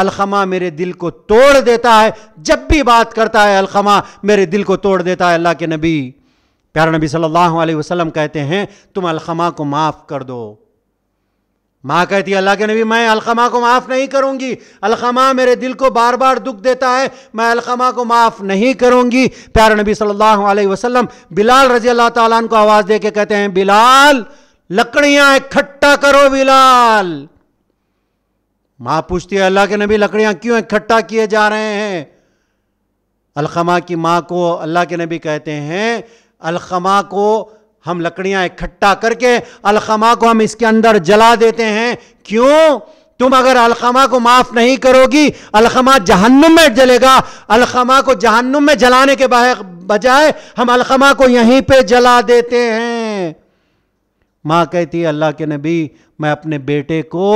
अलखमा मेरे दिल को तोड़ देता है जब भी बात करता है अलखमा मेरे दिल को तोड़ देता है अल्लाह के नबी प्यारा नबी सल्लल्लाहु अलैहि वसल्लम कहते हैं तुम अलखमा को माफ़ कर दो माँ कहती अल्लाह के नबी मैं अलखमा को माफ़ नहीं करूँगी अलखमा मेरे दिल को बार बार दुख देता है मैं अलखमा को माफ़ नहीं करूँगी प्यार नबी सल्लल्लाहु अलैहि वसल्लम बिलाल रजी अल्लाह ताला को आवाज़ दे के कहते हैं बिलाल लकड़ियाँ इकट्ठा करो बिलाल माँ पूछती है अल्लाह के नबी लकड़ियाँ क्यों इकट्ठा किए जा रहे हैं अलखमा की माँ को अल्लाह के नबी कहते हैं अलखमा को हम लकड़ियां इकट्ठा करके अलखमा को हम इसके अंदर जला देते हैं क्यों तुम अगर अलखमा को माफ नहीं करोगी अलखमा जहन्नुम में जलेगा अलखमा को जहन्नुम में जलाने के बजाय हम अलखमा को यहीं पे जला देते हैं मां कहती है अल्लाह के नबी मैं अपने बेटे को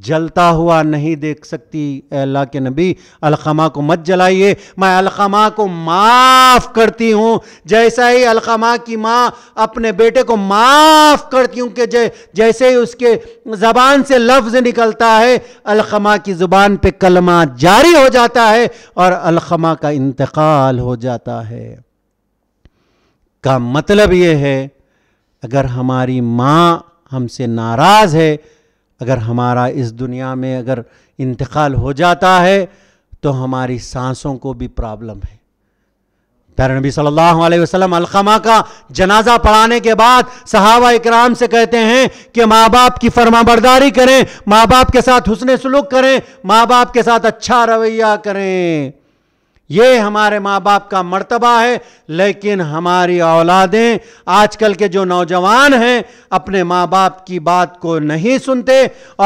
जलता हुआ नहीं देख सकती अल्लाह के नबी अलखमा को मत जलाइए मैं अलखमा को माफ़ करती हूँ जैसा ही अलखमा की माँ अपने बेटे को माफ़ करती हूँ कि जै, जैसे ही उसके ज़बान से लफ्ज़ निकलता है अलखमा की ज़ुबान पे कलमा जारी हो जाता है और अलखमा का इंतकाल हो जाता है का मतलब ये है अगर हमारी माँ हमसे नाराज़ है अगर हमारा इस दुनिया में अगर इंतकाल हो जाता है तो हमारी सांसों को भी प्रॉब्लम है प्यारे नबी सल्लल्लाहु अलैहि वसल्लम अलखमा का जनाजा पढ़ाने के बाद सहाबा इकराम से कहते हैं कि माँ बाप की फरमाबरदारी करें माँ बाप के साथ हुसन सलूक करें माँ बाप के साथ अच्छा रवैया करें ये हमारे माँ बाप का मर्तबा है लेकिन हमारी औलादें आजकल के जो नौजवान हैं अपने माँ बाप की बात को नहीं सुनते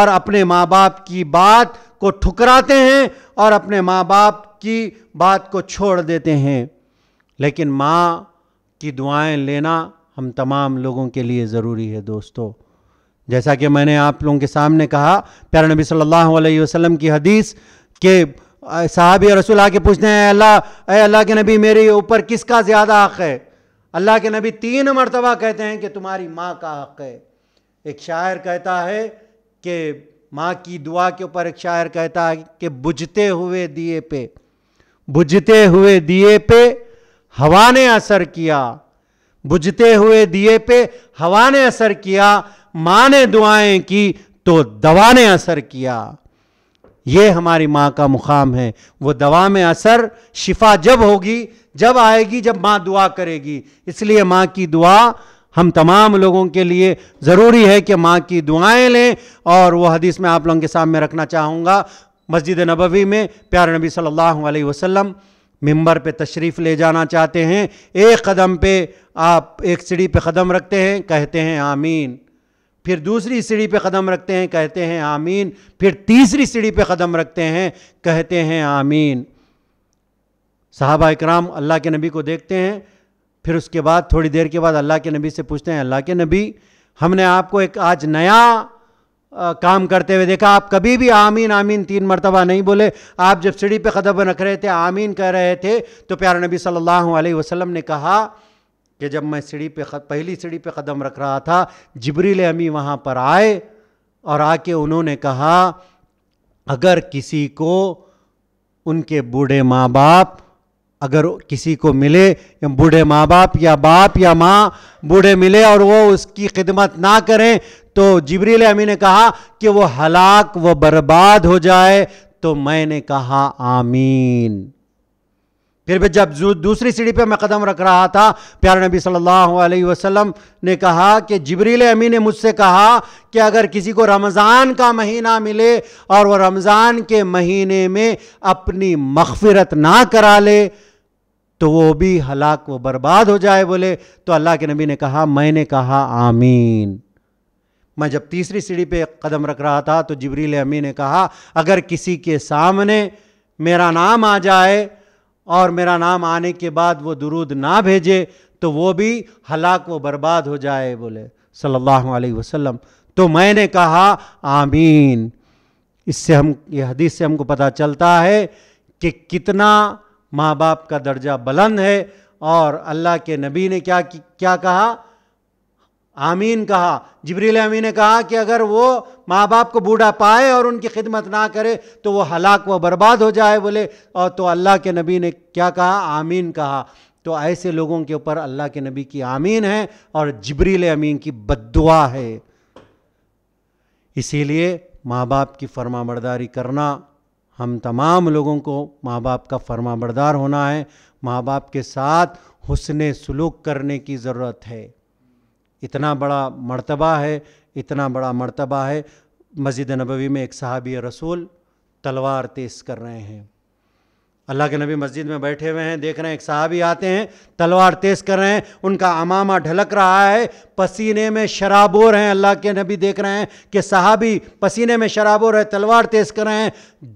और अपने माँ बाप की बात को ठुकराते हैं और अपने माँ बाप की बात को छोड़ देते हैं लेकिन माँ की दुआएं लेना हम तमाम लोगों के लिए ज़रूरी है दोस्तों जैसा कि मैंने आप लोगों के सामने कहा प्यारा नबी सल्लल्लाहु अलैहि वसल्लम की हदीस के साहबी रसूल आके पूछते हैं अल्लाह अल्लाह के नबी मेरे ऊपर किसका ज़्यादा हक़ है अल्लाह के नबी तीन मरतबा कहते हैं कि तुम्हारी माँ का हक़ है एक शायर कहता है कि माँ की दुआ के ऊपर एक शायर कहता है कि बुझते हुए दिए पे बुझते हुए दिए पे हवा ने असर किया बुझते हुए दिए पे हवा ने असर किया माँ ने दुआएं की तो दवा ने असर किया ये हमारी माँ का मुकाम है वो दवा में असर शिफा जब होगी जब आएगी जब माँ दुआ करेगी इसलिए माँ की दुआ हम तमाम लोगों के लिए ज़रूरी है कि माँ की दुआएं लें और वो हदीस में आप लोगों के सामने रखना चाहूँगा मस्जिद नबवी में प्यार नबी सल्लल्लाहु अलैहि वसल्लम मिंबर पे तशरीफ़ ले जाना चाहते हैं एक कदम पे आप एक सीढ़ी पे कदम रखते हैं कहते हैं आमीन फिर दूसरी सीढ़ी पे कदम रखते हैं कहते हैं आमीन फिर तीसरी सीढ़ी पे कदम रखते हैं कहते हैं आमीन साहबा इकराम अल्लाह के नबी को देखते हैं फिर उसके बाद थोड़ी देर के बाद अल्लाह के नबी से पूछते हैं अल्लाह के नबी हमने आपको एक आज नया आ, काम करते हुए देखा आप कभी भी आमीन आमीन तीन मरतबा नहीं बोले आप जब सीढ़ी पे कदम रख रहे थे आमीन कह रहे थे तो प्यार नबी सल्लल्लाहु अलैहि वसल्लम ने कहा कि जब मैं सीढ़ी पे पहली सीढ़ी पे कदम रख रहा था जिबरील अमी वहाँ पर आए और आके उन्होंने कहा अगर किसी को उनके बूढ़े माँ बाप अगर किसी को मिले या बूढ़े माँ बाप या बाप या माँ बूढ़े मिले और वो उसकी खिदमत ना करें तो जबरील अमी ने कहा कि वो हलाक व बर्बाद हो जाए तो मैंने कहा आमीन फिर भी जब दूसरी सीढ़ी पे मैं कदम रख रहा था प्यारे नबी सल्लल्लाहु अलैहि वसल्लम ने कहा कि जबरील अमी ने मुझसे कहा कि अगर किसी को रमज़ान का महीना मिले और वह रमज़ान के महीने में अपनी मखफरत ना करा ले तो वो भी हलाक व बर्बाद हो जाए बोले तो अल्लाह के नबी ने कहा मैंने कहा आमीन मैं जब तीसरी सीढ़ी पे कदम रख रहा था तो जबरील अमी ने कहा अगर किसी के सामने मेरा नाम आ जाए और मेरा नाम आने के बाद वो दुरूद ना भेजे तो वो भी हलाक व बर्बाद हो जाए बोले सल्लल्लाहु अलैहि वसल्लम तो मैंने कहा आमीन इससे हम ये हदीस से हमको पता चलता है कि कितना माँ बाप का दर्जा बुलंद है और अल्लाह के नबी ने क्या क्या कहा आमीन कहा जबरील अमी ने कहा कि अगर वो माँ बाप को बूढ़ा पाए और उनकी खिदमत ना करे तो वो हलाक व बर्बाद हो जाए बोले और तो अल्लाह के नबी ने क्या कहा आमीन कहा तो ऐसे लोगों के ऊपर अल्लाह के नबी की आमीन है और जबरील अमीन की बदुआ है इसीलिए माँ बाप की फर्मा करना हम तमाम लोगों को माँ बाप का फर्मा होना है माँ बाप के साथ हुसन सलूक करने की ज़रूरत है इतना बड़ा मर्तबा है इतना बड़ा मर्तबा है मस्जिद नबवी में एक सहाबी रसूल तलवार तेज़ कर रहे हैं अल्लाह के नबी मस्जिद में बैठे हुए हैं देख रहे हैं एक साहबी आते हैं तलवार तेज कर रहे हैं उनका अमामा ढलक रहा है पसीने में शराबोर हैं अल्लाह के नबी देख रहे हैं कि साहबी पसीने में शराबोर है तलवार तेज कर रहे हैं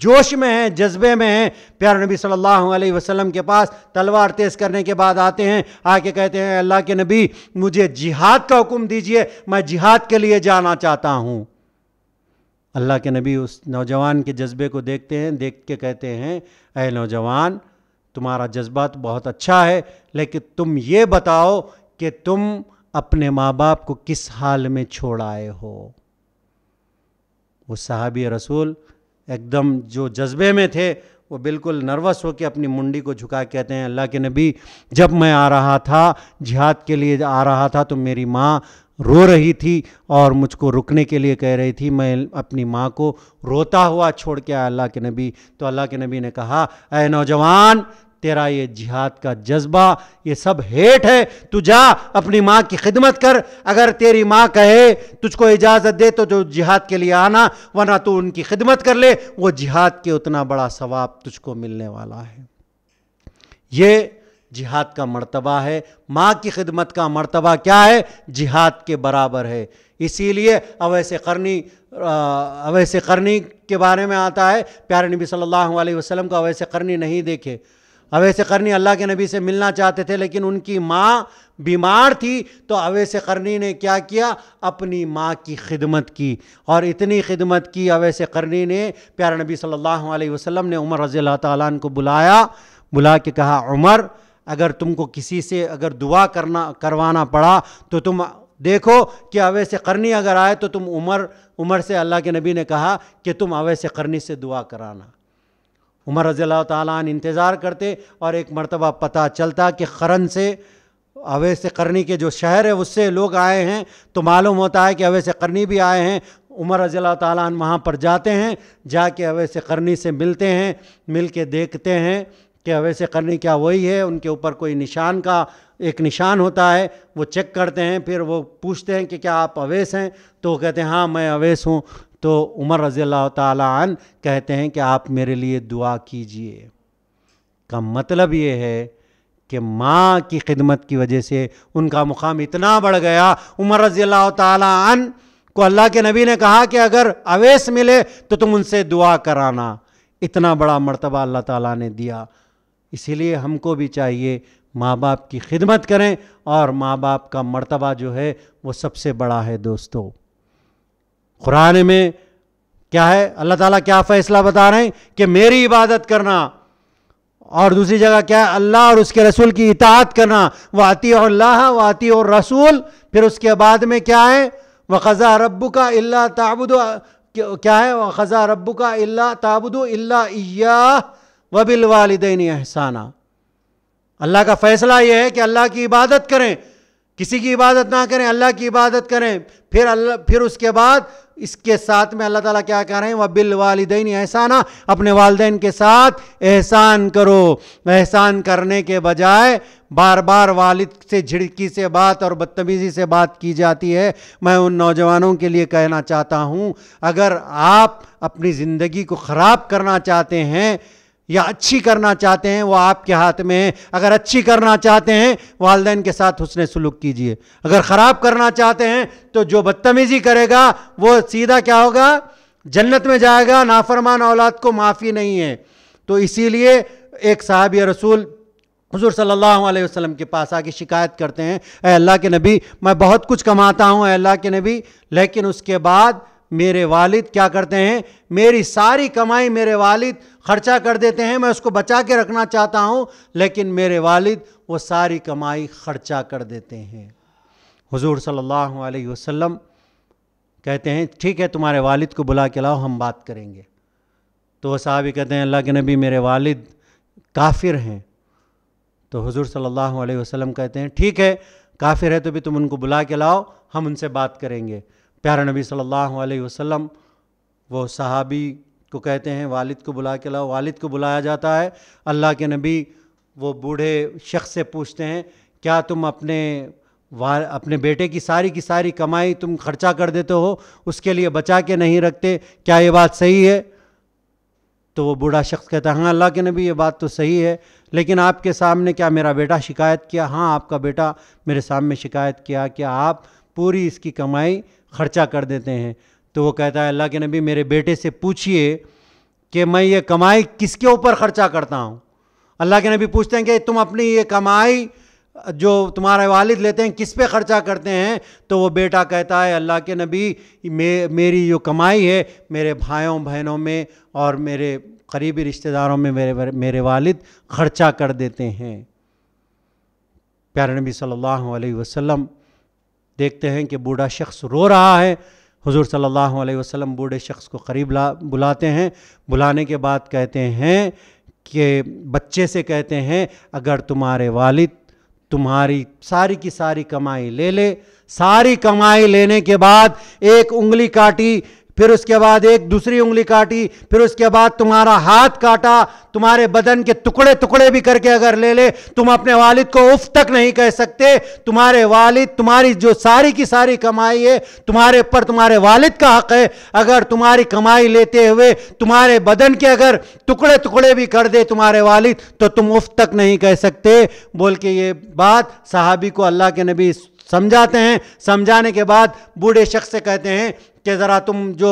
जोश में हैं जज्बे में हैं प्यार नबी सल्लल्लाहु अलैहि वसल्लम के पास तलवार तेज करने के बाद आते हैं आके कहते हैं अल्लाह के नबी मुझे जिहाद का हुक्म दीजिए मैं जिहाद के लिए जाना चाहता हूँ अल्लाह के नबी उस नौजवान के जज्बे को देखते हैं देख के कहते हैं अरे नौजवान तुम्हारा जज्बा तो बहुत अच्छा है लेकिन तुम ये बताओ कि तुम अपने माँ बाप को किस हाल में छोड़ आए हो वो साहबी रसूल एकदम जो जज्बे में थे वो बिल्कुल नर्वस होकर अपनी मुंडी को झुका कहते हैं अल्लाह के नबी जब मैं आ रहा था जिहाद के लिए आ रहा था तो मेरी माँ रो रही थी और मुझको रुकने के लिए कह रही थी मैं अपनी माँ को रोता हुआ छोड़ के आया अल्लाह के नबी तो अल्लाह के नबी ने कहा अः नौजवान तेरा ये जिहाद का जज्बा ये सब हेट है तू जा अपनी माँ की खिदमत कर अगर तेरी माँ कहे तुझको इजाज़त दे तो जो जिहाद के लिए आना वरना तू उनकी खिदमत कर ले वो जिहाद के उतना बड़ा सवाब तुझको मिलने वाला है ये जिहाद का मर्तबा है माँ की खिदमत का मर्तबा क्या है जिहाद के बराबर है इसीलिए अवैसे करनी अवैसे करनी के बारे में आता है प्यारे नबी सल्लल्लाहु अलैहि वसल्लम को अवैसे करनी नहीं देखे अवैसे करनी अल्लाह के नबी से मिलना चाहते थे लेकिन उनकी माँ बीमार थी तो अवैसे करनी ने क्या किया अपनी माँ की खिदमत की और इतनी खिदमत की अवैसे करनी ने प्यारे नबी सल्लल्लाहु अलैहि वसल्लम ने उमर रज़ी अल्लाह को बुलाया बुला के कहा उमर अगर तुमको किसी से अगर दुआ करना करवाना पड़ा तो तुम देखो कि अवैस करनी अगर आए तो तुम उमर उमर से अल्लाह के नबी ने कहा कि तुम अवैस करनी से दुआ कराना उमर रज़ी तन इंतज़ार करते और एक मरतबा पता चलता कि खरन से अवैस करनी के जो शहर है उससे लोग आए हैं तो मालूम होता है कि अवैस करनी भी आए हैं उमर रज़ी तहाँ वहाँ पर जाते हैं जाके अवैस करनी से मिलते हैं मिल के देखते हैं कि अवैसे करनी क्या वही है उनके ऊपर कोई निशान का एक निशान होता है वो चेक करते हैं फिर वो पूछते हैं कि क्या आप अवैस हैं तो कहते हैं हाँ मैं अवैस हूँ तो उमर रज़ी अल्लाह तन कहते हैं कि आप मेरे लिए दुआ कीजिए का मतलब ये है कि माँ की खिदमत की वजह से उनका मुकाम इतना बढ़ गया उमर रज़ी अल्लाह तन को अल्लाह के नबी ने कहा कि अगर अवैस मिले तो तुम उनसे दुआ कराना इतना बड़ा मर्तबा अल्लाह ताली ने दिया इसीलिए हमको भी चाहिए माँ बाप की खिदमत करें और माँ बाप का मर्तबा जो है वो सबसे बड़ा है दोस्तों कुरान में क्या है अल्लाह ताला क्या फ़ैसला बता रहे हैं कि मेरी इबादत करना और दूसरी जगह क्या है अल्लाह और उसके रसूल की इतात करना वह आती और अल्लाह आती और रसूल फिर उसके बाद में क्या है व खज़ा रब्बू का अल्लाह ताबुद क्या है व खज़ा रब्बू का अल्लाह ताबुद अल्ला वबिल वालदेन एहसाना अल्लाह का फैसला यह है कि अल्लाह की इबादत करें किसी की इबादत ना करें अल्लाह की इबादत करें फिर अल्लाह फिर उसके बाद इसके साथ में अल्लाह ताला क्या कह रहे हैं वह बिल वालदेन एहसाना अपने वालदेन के साथ एहसान करो एहसान करने के बजाय बार बार वालिद से झिड़की से बात और बदतमीज़ी से बात की जाती है मैं उन नौजवानों के लिए कहना चाहता हूँ अगर आप अपनी ज़िंदगी को ख़राब करना चाहते हैं या अच्छी करना चाहते हैं वो आपके हाथ में है अगर अच्छी करना चाहते हैं वालदेन के साथ हुसन सलूक कीजिए अगर ख़राब करना चाहते हैं तो जो बदतमीज़ी करेगा वो सीधा क्या होगा जन्नत में जाएगा नाफरमान औलाद को माफ़ी नहीं है तो इसीलिए एक साहब रसूल हजूर सल्लल्लाहु अलैहि वसल्लम के पास आके शिकायत करते हैं अल्लाह के नबी मैं बहुत कुछ कमाता हूँ अल्लाह के नबी लेकिन उसके बाद मेरे वालिद क्या करते हैं मेरी सारी कमाई मेरे वालिद खर्चा कर देते हैं मैं उसको बचा के रखना चाहता हूँ लेकिन मेरे वालिद वो सारी कमाई खर्चा कर देते हैं हुजूर सल्लल्लाहु अलैहि वसल्लम कहते हैं ठीक है तुम्हारे वालिद को बुला के लाओ हम बात करेंगे तो वह साहबी कहते हैं अल्लाह के नबी मेरे वालिद काफिर हैं तो हुजूर सल्लल्लाहु अलैहि वसल्लम कहते हैं ठीक है काफिर है तो भी तुम उनको बुला के लाओ हम उनसे बात करेंगे प्यारा नबी सल्लल्लाहु अलैहि वसल्लम वो सहाबी को कहते हैं वालिद को बुला के लाओ वालिद को बुलाया जाता है अल्लाह के नबी वो बूढ़े शख्स से पूछते हैं क्या तुम अपने अपने बेटे की सारी की सारी कमाई तुम खर्चा कर देते हो उसके लिए बचा के नहीं रखते क्या ये बात सही है तो वो बूढ़ा शख्स कहता है हाँ अल्लाह के नबी ये बात तो सही है लेकिन आपके सामने क्या मेरा बेटा शिकायत किया हाँ आपका बेटा मेरे सामने शिकायत किया कि आप पूरी इसकी कमाई ख़र्चा कर देते हैं तो वो कहता है अल्लाह के नबी मेरे बेटे से पूछिए कि मैं ये कमाई किसके ऊपर ख़र्चा करता हूँ अल्लाह के नबी पूछते हैं कि तुम अपनी ये कमाई जो तुम्हारे वालिद लेते हैं किस पे ख़र्चा करते हैं तो वो बेटा कहता है अल्लाह के नबी मे मेरी जो कमाई है मेरे भाइयों बहनों में और मेरे करीबी रिश्तेदारों में मेरे मेरे वालिद ख़र्चा कर देते हैं प्यारे नबी सल्लल्लाहु अलैहि वसल्लम देखते हैं कि बूढ़ा शख्स रो रहा है हुजूर सल्लल्लाहु अलैहि वसल्लम बूढ़े शख्स को करीब बुलाते हैं बुलाने के बाद कहते हैं कि बच्चे से कहते हैं अगर तुम्हारे वालिद तुम्हारी सारी की सारी कमाई ले ले सारी कमाई लेने के बाद एक उंगली काटी फिर उसके बाद एक दूसरी उंगली काटी फिर उसके बाद तुम्हारा हाथ काटा तुम्हारे बदन के टुकड़े टुकड़े भी करके अगर ले ले तुम अपने वालिद को उफ तक नहीं कह सकते तुम्हारे वालिद तुम्हारी जो सारी की सारी कमाई है तुम्हारे पर तुम्हारे वालिद का हक है अगर तुम्हारी कमाई लेते हुए तुम्हारे बदन के अगर टुकड़े टुकड़े भी कर दे तुम्हारे वालिद तो तुम उफ तक नहीं कह सकते बोल के ये बात साहबी को अल्लाह के नबी समझाते हैं समझाने के बाद बूढ़े शख्स से कहते हैं कि ज़रा तुम जो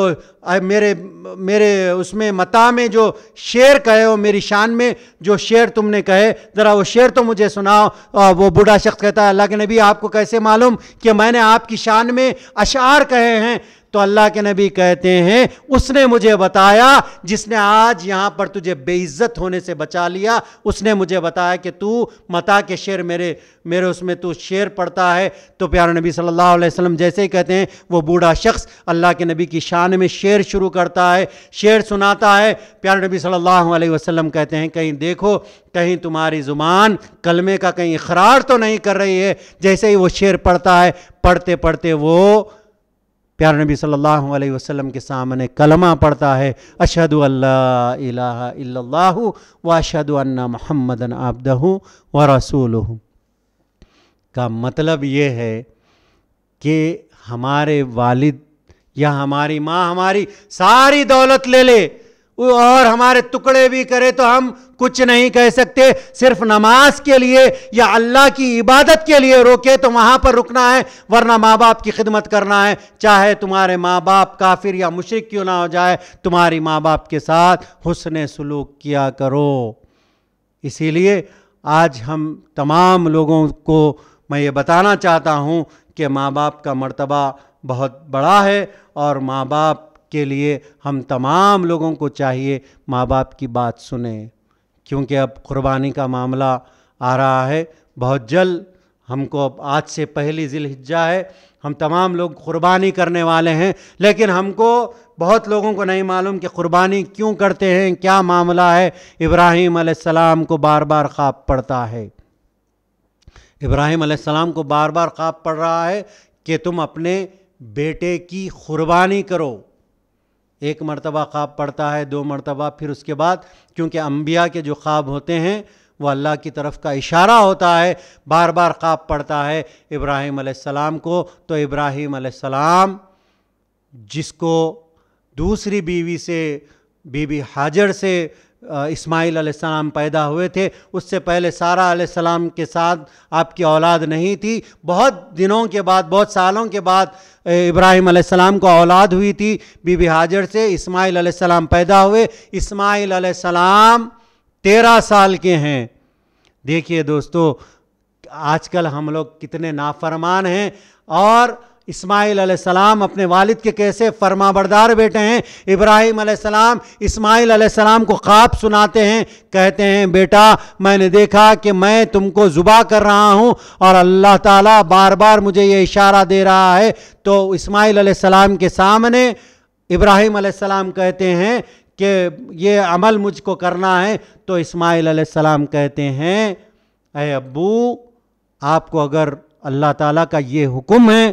मेरे मेरे उसमें मता में जो शेर कहे हो मेरी शान में जो शेर तुमने कहे ज़रा वो शेर तो मुझे सुनाओ आ, वो बूढ़ा शख्स कहता है अल्लाह के नबी आपको कैसे मालूम कि मैंने आपकी शान में अशार कहे हैं तो अल्लाह के नबी कहते हैं उसने मुझे बताया जिसने आज यहाँ पर तुझे बेइज्जत होने से बचा लिया उसने मुझे बताया कि तू मता के शेर मेरे मेरे उसमें तू शेर पढ़ता है तो प्यारे नबी सल्लल्लाहु अलैहि वसल्लम जैसे ही कहते हैं वो बूढ़ा शख्स अल्लाह के नबी की शान में शेर शुरू करता है शेर सुनाता है प्यारे नबी सल्लल्लाहु अलैहि वसल्लम कहते हैं कहीं देखो कहीं तुम्हारी ज़ुबान कलमे का कहीं इकरार तो नहीं कर रही है जैसे ही वो शेर पढ़ता है पढ़ते पढ़ते वो प्यार नबी सल्लल्लाहु अलैहि वसल्लम के सामने कलमा पढ़ता है अशद अल्लाह व अशद अन्ना मोहम्मदन आबदहूँ व रसूल का मतलब ये है कि हमारे वालिद या हमारी माँ हमारी सारी दौलत ले ले और हमारे टुकड़े भी करे तो हम कुछ नहीं कह सकते सिर्फ नमाज के लिए या अल्लाह की इबादत के लिए रोके तो वहाँ पर रुकना है वरना माँ बाप की खिदमत करना है चाहे तुम्हारे माँ बाप काफिर या मुशरक क्यों ना हो जाए तुम्हारी माँ बाप के साथ हुसन सलूक किया करो इसीलिए आज हम तमाम लोगों को मैं ये बताना चाहता हूँ कि माँ बाप का मर्तबा बहुत बड़ा है और माँ बाप के लिए हम तमाम लोगों को चाहिए माँ बाप की बात सुने क्योंकि अब कुर्बानी का मामला आ रहा है बहुत जल्द हमको अब आज से पहली हिज्जा है हम तमाम लोग कुर्बानी करने वाले हैं लेकिन हमको बहुत लोगों को नहीं मालूम कि कुर्बानी क्यों करते हैं क्या मामला है इब्राहिम अलैहिस्सलाम को बार बार ख्वाब पड़ता है इब्राहिम अलैहिस्सलाम को बार बार ख्वाब पड़ रहा है कि तुम अपने बेटे की कुर्बानी करो एक मरतबा ख्वाब पड़ता है दो मरतबा फिर उसके बाद क्योंकि अम्बिया के जो ख्वाब होते हैं वो अल्लाह की तरफ का इशारा होता है बार बार ख्वाब पड़ता है इब्राहीम अलैहिस्सलाम को तो इब्राहीम अलैहिस्सलाम जिसको दूसरी बीवी से बीबी हाजर से इस्माइल सलाम पैदा हुए थे उससे पहले सारा सलाम के साथ आपकी औलाद नहीं थी बहुत दिनों के बाद बहुत सालों के बाद इब्राहिम सलाम को औलाद हुई थी बीबी हाजर से इस्माइल सलाम पैदा हुए इस्माइल सलाम तेरह साल के हैं देखिए दोस्तों आजकल हम लोग कितने नाफरमान हैं और इस्माइल सलाम अपने वालिद के कैसे फरमाबरदार बेटे हैं इब्राहिम सलाम इस्माइल सलाम को ख्वाब सुनाते हैं कहते हैं बेटा मैंने देखा कि मैं तुमको ज़ुबा कर रहा हूँ और अल्लाह ताला बार बार मुझे ये इशारा दे रहा है तो इस्माइल सलाम के सामने इब्राहिम सलाम कहते हैं कि ये अमल मुझको करना है तो इस्माइल सलाम कहते हैं अरे अब्बू आपको अगर अल्लाह ताला का ये हुक्म है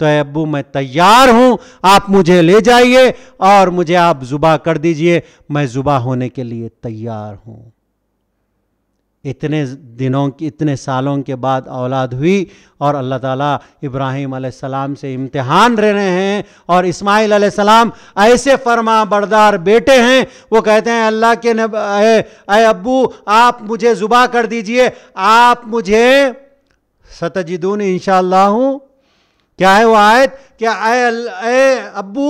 तो अबू मैं तैयार हूं आप मुझे ले जाइए और मुझे आप जुबा कर दीजिए मैं जुबा होने के लिए तैयार हूं इतने दिनों की इतने सालों के बाद औलाद हुई और अल्लाह ताला इब्राहिम सलाम से इम्तिहान रह रहे हैं और इस्माइल सलाम ऐसे फरमा बरदार बेटे हैं वो कहते हैं अल्लाह के अय अबू आप मुझे जुबा कर दीजिए आप मुझे सतजिदून इन क्या है वो आयत क्या ए अबू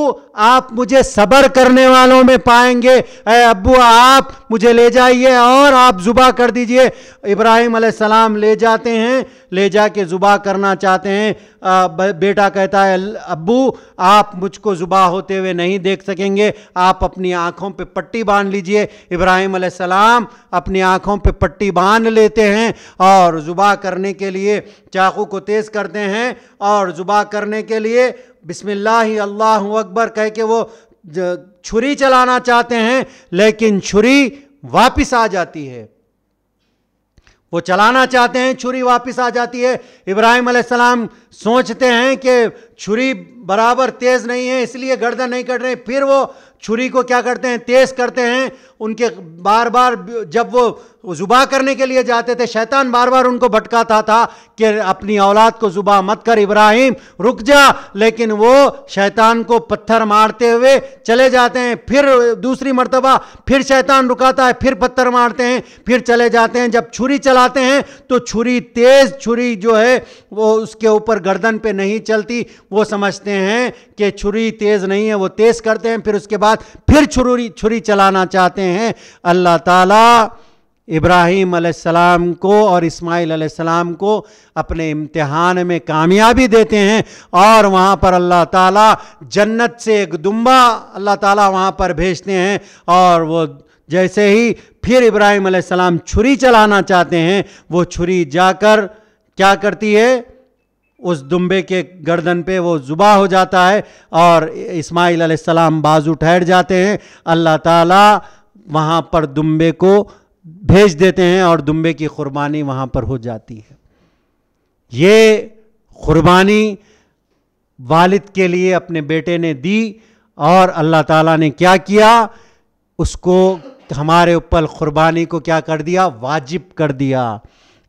आप मुझे सबर करने वालों में पाएंगे अय अबू आप मुझे ले जाइए और आप जुबा कर दीजिए इब्राहिम सलाम ले जाते हैं ले जा के ज़ुबा करना चाहते हैं बेटा कहता है अब्बू आप मुझको ज़ुबा होते हुए नहीं देख सकेंगे आप अपनी आँखों पे पट्टी बांध लीजिए इब्राहिम सलाम अपनी आँखों पे पट्टी बांध लेते हैं और ज़ुबा करने के लिए चाकू को तेज़ करते हैं और ज़ुबा करने के लिए बिस्मिल्लाह अल्लाह अकबर कह के वो छुरी चलाना चाहते हैं लेकिन छुरी वापस आ जाती है वो चलाना चाहते हैं छुरी वापस आ जाती है इब्राहिम सलाम सोचते हैं कि छुरी बराबर तेज़ नहीं है इसलिए गर्दन नहीं कट रही फिर वो छुरी को क्या करते हैं तेज़ करते हैं उनके बार बार जब वो जुबा करने के लिए जाते थे शैतान बार बार उनको भटकाता था कि अपनी औलाद को जुबा मत कर इब्राहिम रुक जा लेकिन वो शैतान को पत्थर मारते हुए चले जाते हैं फिर दूसरी मरतबा फिर शैतान रुकाता है फिर पत्थर मारते हैं फिर चले जाते हैं जब छुरी चलाते हैं तो छुरी तेज़ छुरी जो है वो उसके ऊपर गर्दन पे नहीं चलती वो समझते हैं कि छुरी तेज़ नहीं है वो तेज़ करते हैं फिर उसके बाद फिर छुरी छुरी चलाना चाहते हैं अल्लाह ताला इब्राहिम अलैहिस्सलाम को और इस्माइल अलैहिस्सलाम को अपने इम्तिहान में कामयाबी देते हैं और वहाँ पर अल्लाह ताला जन्नत से एक दुम्बा अल्लाह ताला वहाँ पर भेजते हैं और वो जैसे ही फिर इब्राहिम अलैहिस्सलाम छुरी चलाना चाहते हैं वो छुरी जाकर क्या करती है उस दुम्बे के गर्दन पे वो जुबा हो जाता है और इस्माइल सलाम बाजू ठहर जाते हैं अल्लाह ताला वहाँ पर दुम्बे को भेज देते हैं और दुम्बे की कुर्बानी वहाँ पर हो जाती है ये कुर्बानी वालिद के लिए अपने बेटे ने दी और अल्लाह ताला ने क्या किया उसको हमारे ऊपर कुर्बानी को क्या कर दिया वाजिब कर दिया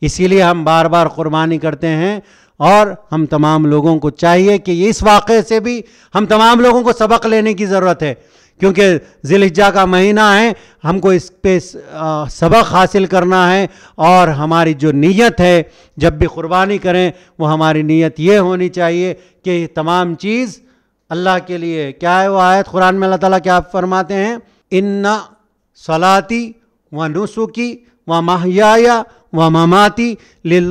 इसीलिए हम बार बार कुर्बानी करते हैं और हम तमाम लोगों को चाहिए कि इस वाक़े से भी हम तमाम लोगों को सबक लेने की ज़रूरत है क्योंकि जिलहिजा का महीना है हमको इस पे सबक हासिल करना है और हमारी जो नीयत है जब भी कुर्बानी करें वो हमारी नीयत ये होनी चाहिए कि तमाम चीज़ अल्लाह के लिए क्या है वो आयत कुरान में अल्लाह ताला क्या फरमाते हैं इन्ना सलाती व नुसुकी व माहिया व ममाती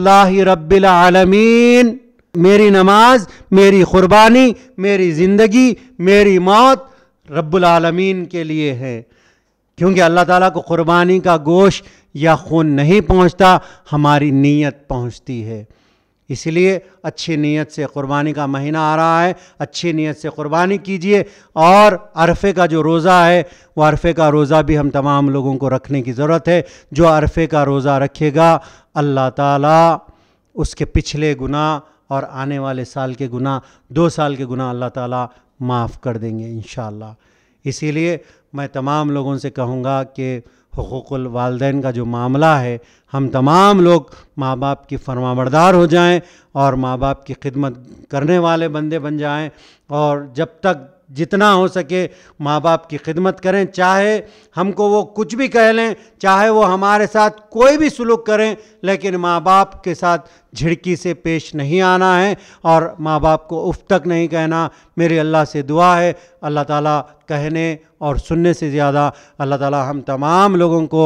लाही रबालमीन मेरी नमाज मेरी कुर्बानी मेरी ज़िंदगी मेरी मौत रब्बालमीन के लिए है क्योंकि अल्लाह ताला को कुर्बानी का गोश या खून नहीं पहुंचता हमारी नीयत पहुंचती है इसलिए अच्छी नीयत से कुर्बानी का महीना आ रहा है अच्छी नीयत से कुर्बानी कीजिए और अरफे का जो रोज़ा है वो अरफे का रोज़ा भी हम तमाम लोगों को रखने की ज़रूरत है जो अरफे का रोज़ा रखेगा अल्लाह ताला उसके पिछले गुनाह और आने वाले साल के गुनाह दो साल के गुनाह अल्लाह ताला माफ़ कर देंगे इन इसीलिए मैं तमाम लोगों से कहूँगा कि हकूक़ल वालदेन का जो मामला है हम तमाम लोग माँ बाप की फरमाबरदार हो जाएं और माँ बाप की खिदमत करने वाले बंदे बन जाएं और जब तक जितना हो सके माँ बाप की खिदमत करें चाहे हमको वो कुछ भी कह लें चाहे वो हमारे साथ कोई भी सलूक करें लेकिन माँ बाप के साथ झिड़की से पेश नहीं आना है और माँ बाप को उफ तक नहीं कहना मेरे अल्लाह से दुआ है अल्लाह ताला कहने और सुनने से ज़्यादा अल्लाह ताला हम तमाम लोगों को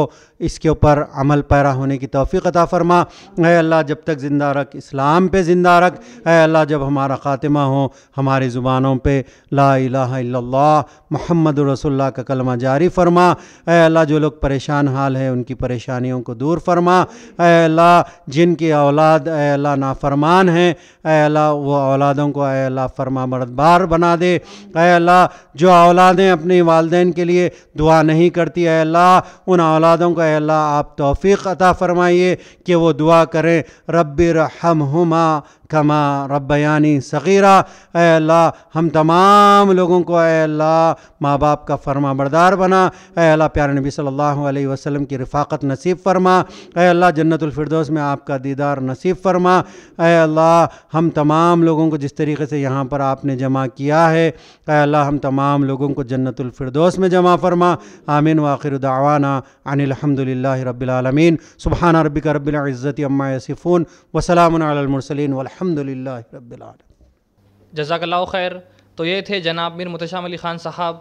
इसके ऊपर अमल पैरा होने की तोफ़ी अता फ़रमा है अल्लाह जब तक ज़िंदा रख इस्लाम पे ज़िंदा रख है अल्लाह जब हमारा ख़ातिमा हो हमारी ज़ुबानों पे ला ला महमद रसोल्ला का कलमा जारी फरमा है अल्लाह जो लोग परेशान हाल है उनकी परेशानियों को दूर फरमा है अल्लाह जिनकी औलाद अय अल्लाह नाफरमान हैं अल्लाह वो औलादों को अल्लाह फरमा मरदबार बना दे अल्लाह जो औलादें अपने वालदे के लिए दुआ नहीं करती अय अल्लाह उन औलादों को अल्लाह आप तोफ़ी अता फ़रमाइए कि वो दुआ करें हम रहम कमा रबयानी सगीरा अल्लाह हम तमाम लोगों को अल्लाह माँ बाप का फ़रमा बरदार बना अल्लाह प्यारे नबी सल्लल्लाहु अलैहि वसल्लम की रफाकत नसीब फरमा अल्लाह जन्नतफरदोस में आपका दीदार नसीब फरमा अल्लाह हम तमाम लोगों को जिस तरीके से यहाँ पर आपने जमा किया है अल्लाह हम तमाम लोगों को जन्नतफरदोस में जमा फरमा आमीन वाखिर दावाना अनिलहमदिल्ला रबालमीन सुबहाना रबिक रबिल्ज़त अम्मा यसिफ़ून वसलामसलिन वल अलहमदिल्ला रबाल जजाकल्ला खैर तो ये थे जनाब मीर मुतशाम अली ख़ान साहब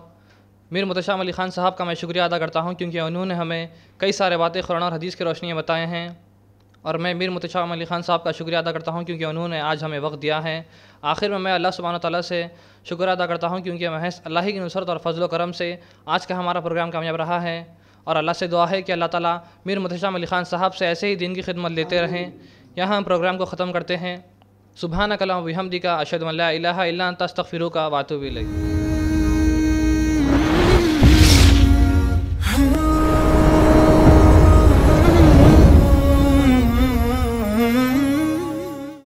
मीर मुतशाम अली ख़ान साहब का मैं शुक्रिया अदा करता हूँ क्योंकि उन्होंने हमें कई सारे बातें कुरान और हदीस की रोशनी बताए हैं और मैं मीर मुतशाम अली ख़ान साहब का शुक्रिया अदा करता हूँ क्योंकि उन्होंने आज हमें वक्त दिया है आखिर में मैं अल्लाह सुबहान तला से शुक्र अदा करता हूँ क्योंकि महस अल्लाह की नुसरत और फजल करम से आज का हमारा प्रोग्राम कामयाब रहा है और अल्लाह से दुआ है कि अल्लाह ताली मीर मुतशाम अली ख़ान साहब से ऐसे ही दिन की खिदमत लेते रहें यहाँ हम प्रोग्राम को ख़त्म करते हैं सुबहाना कलाम विहमदी का अशद इलाहा तस्तफ़िर का वातुबिल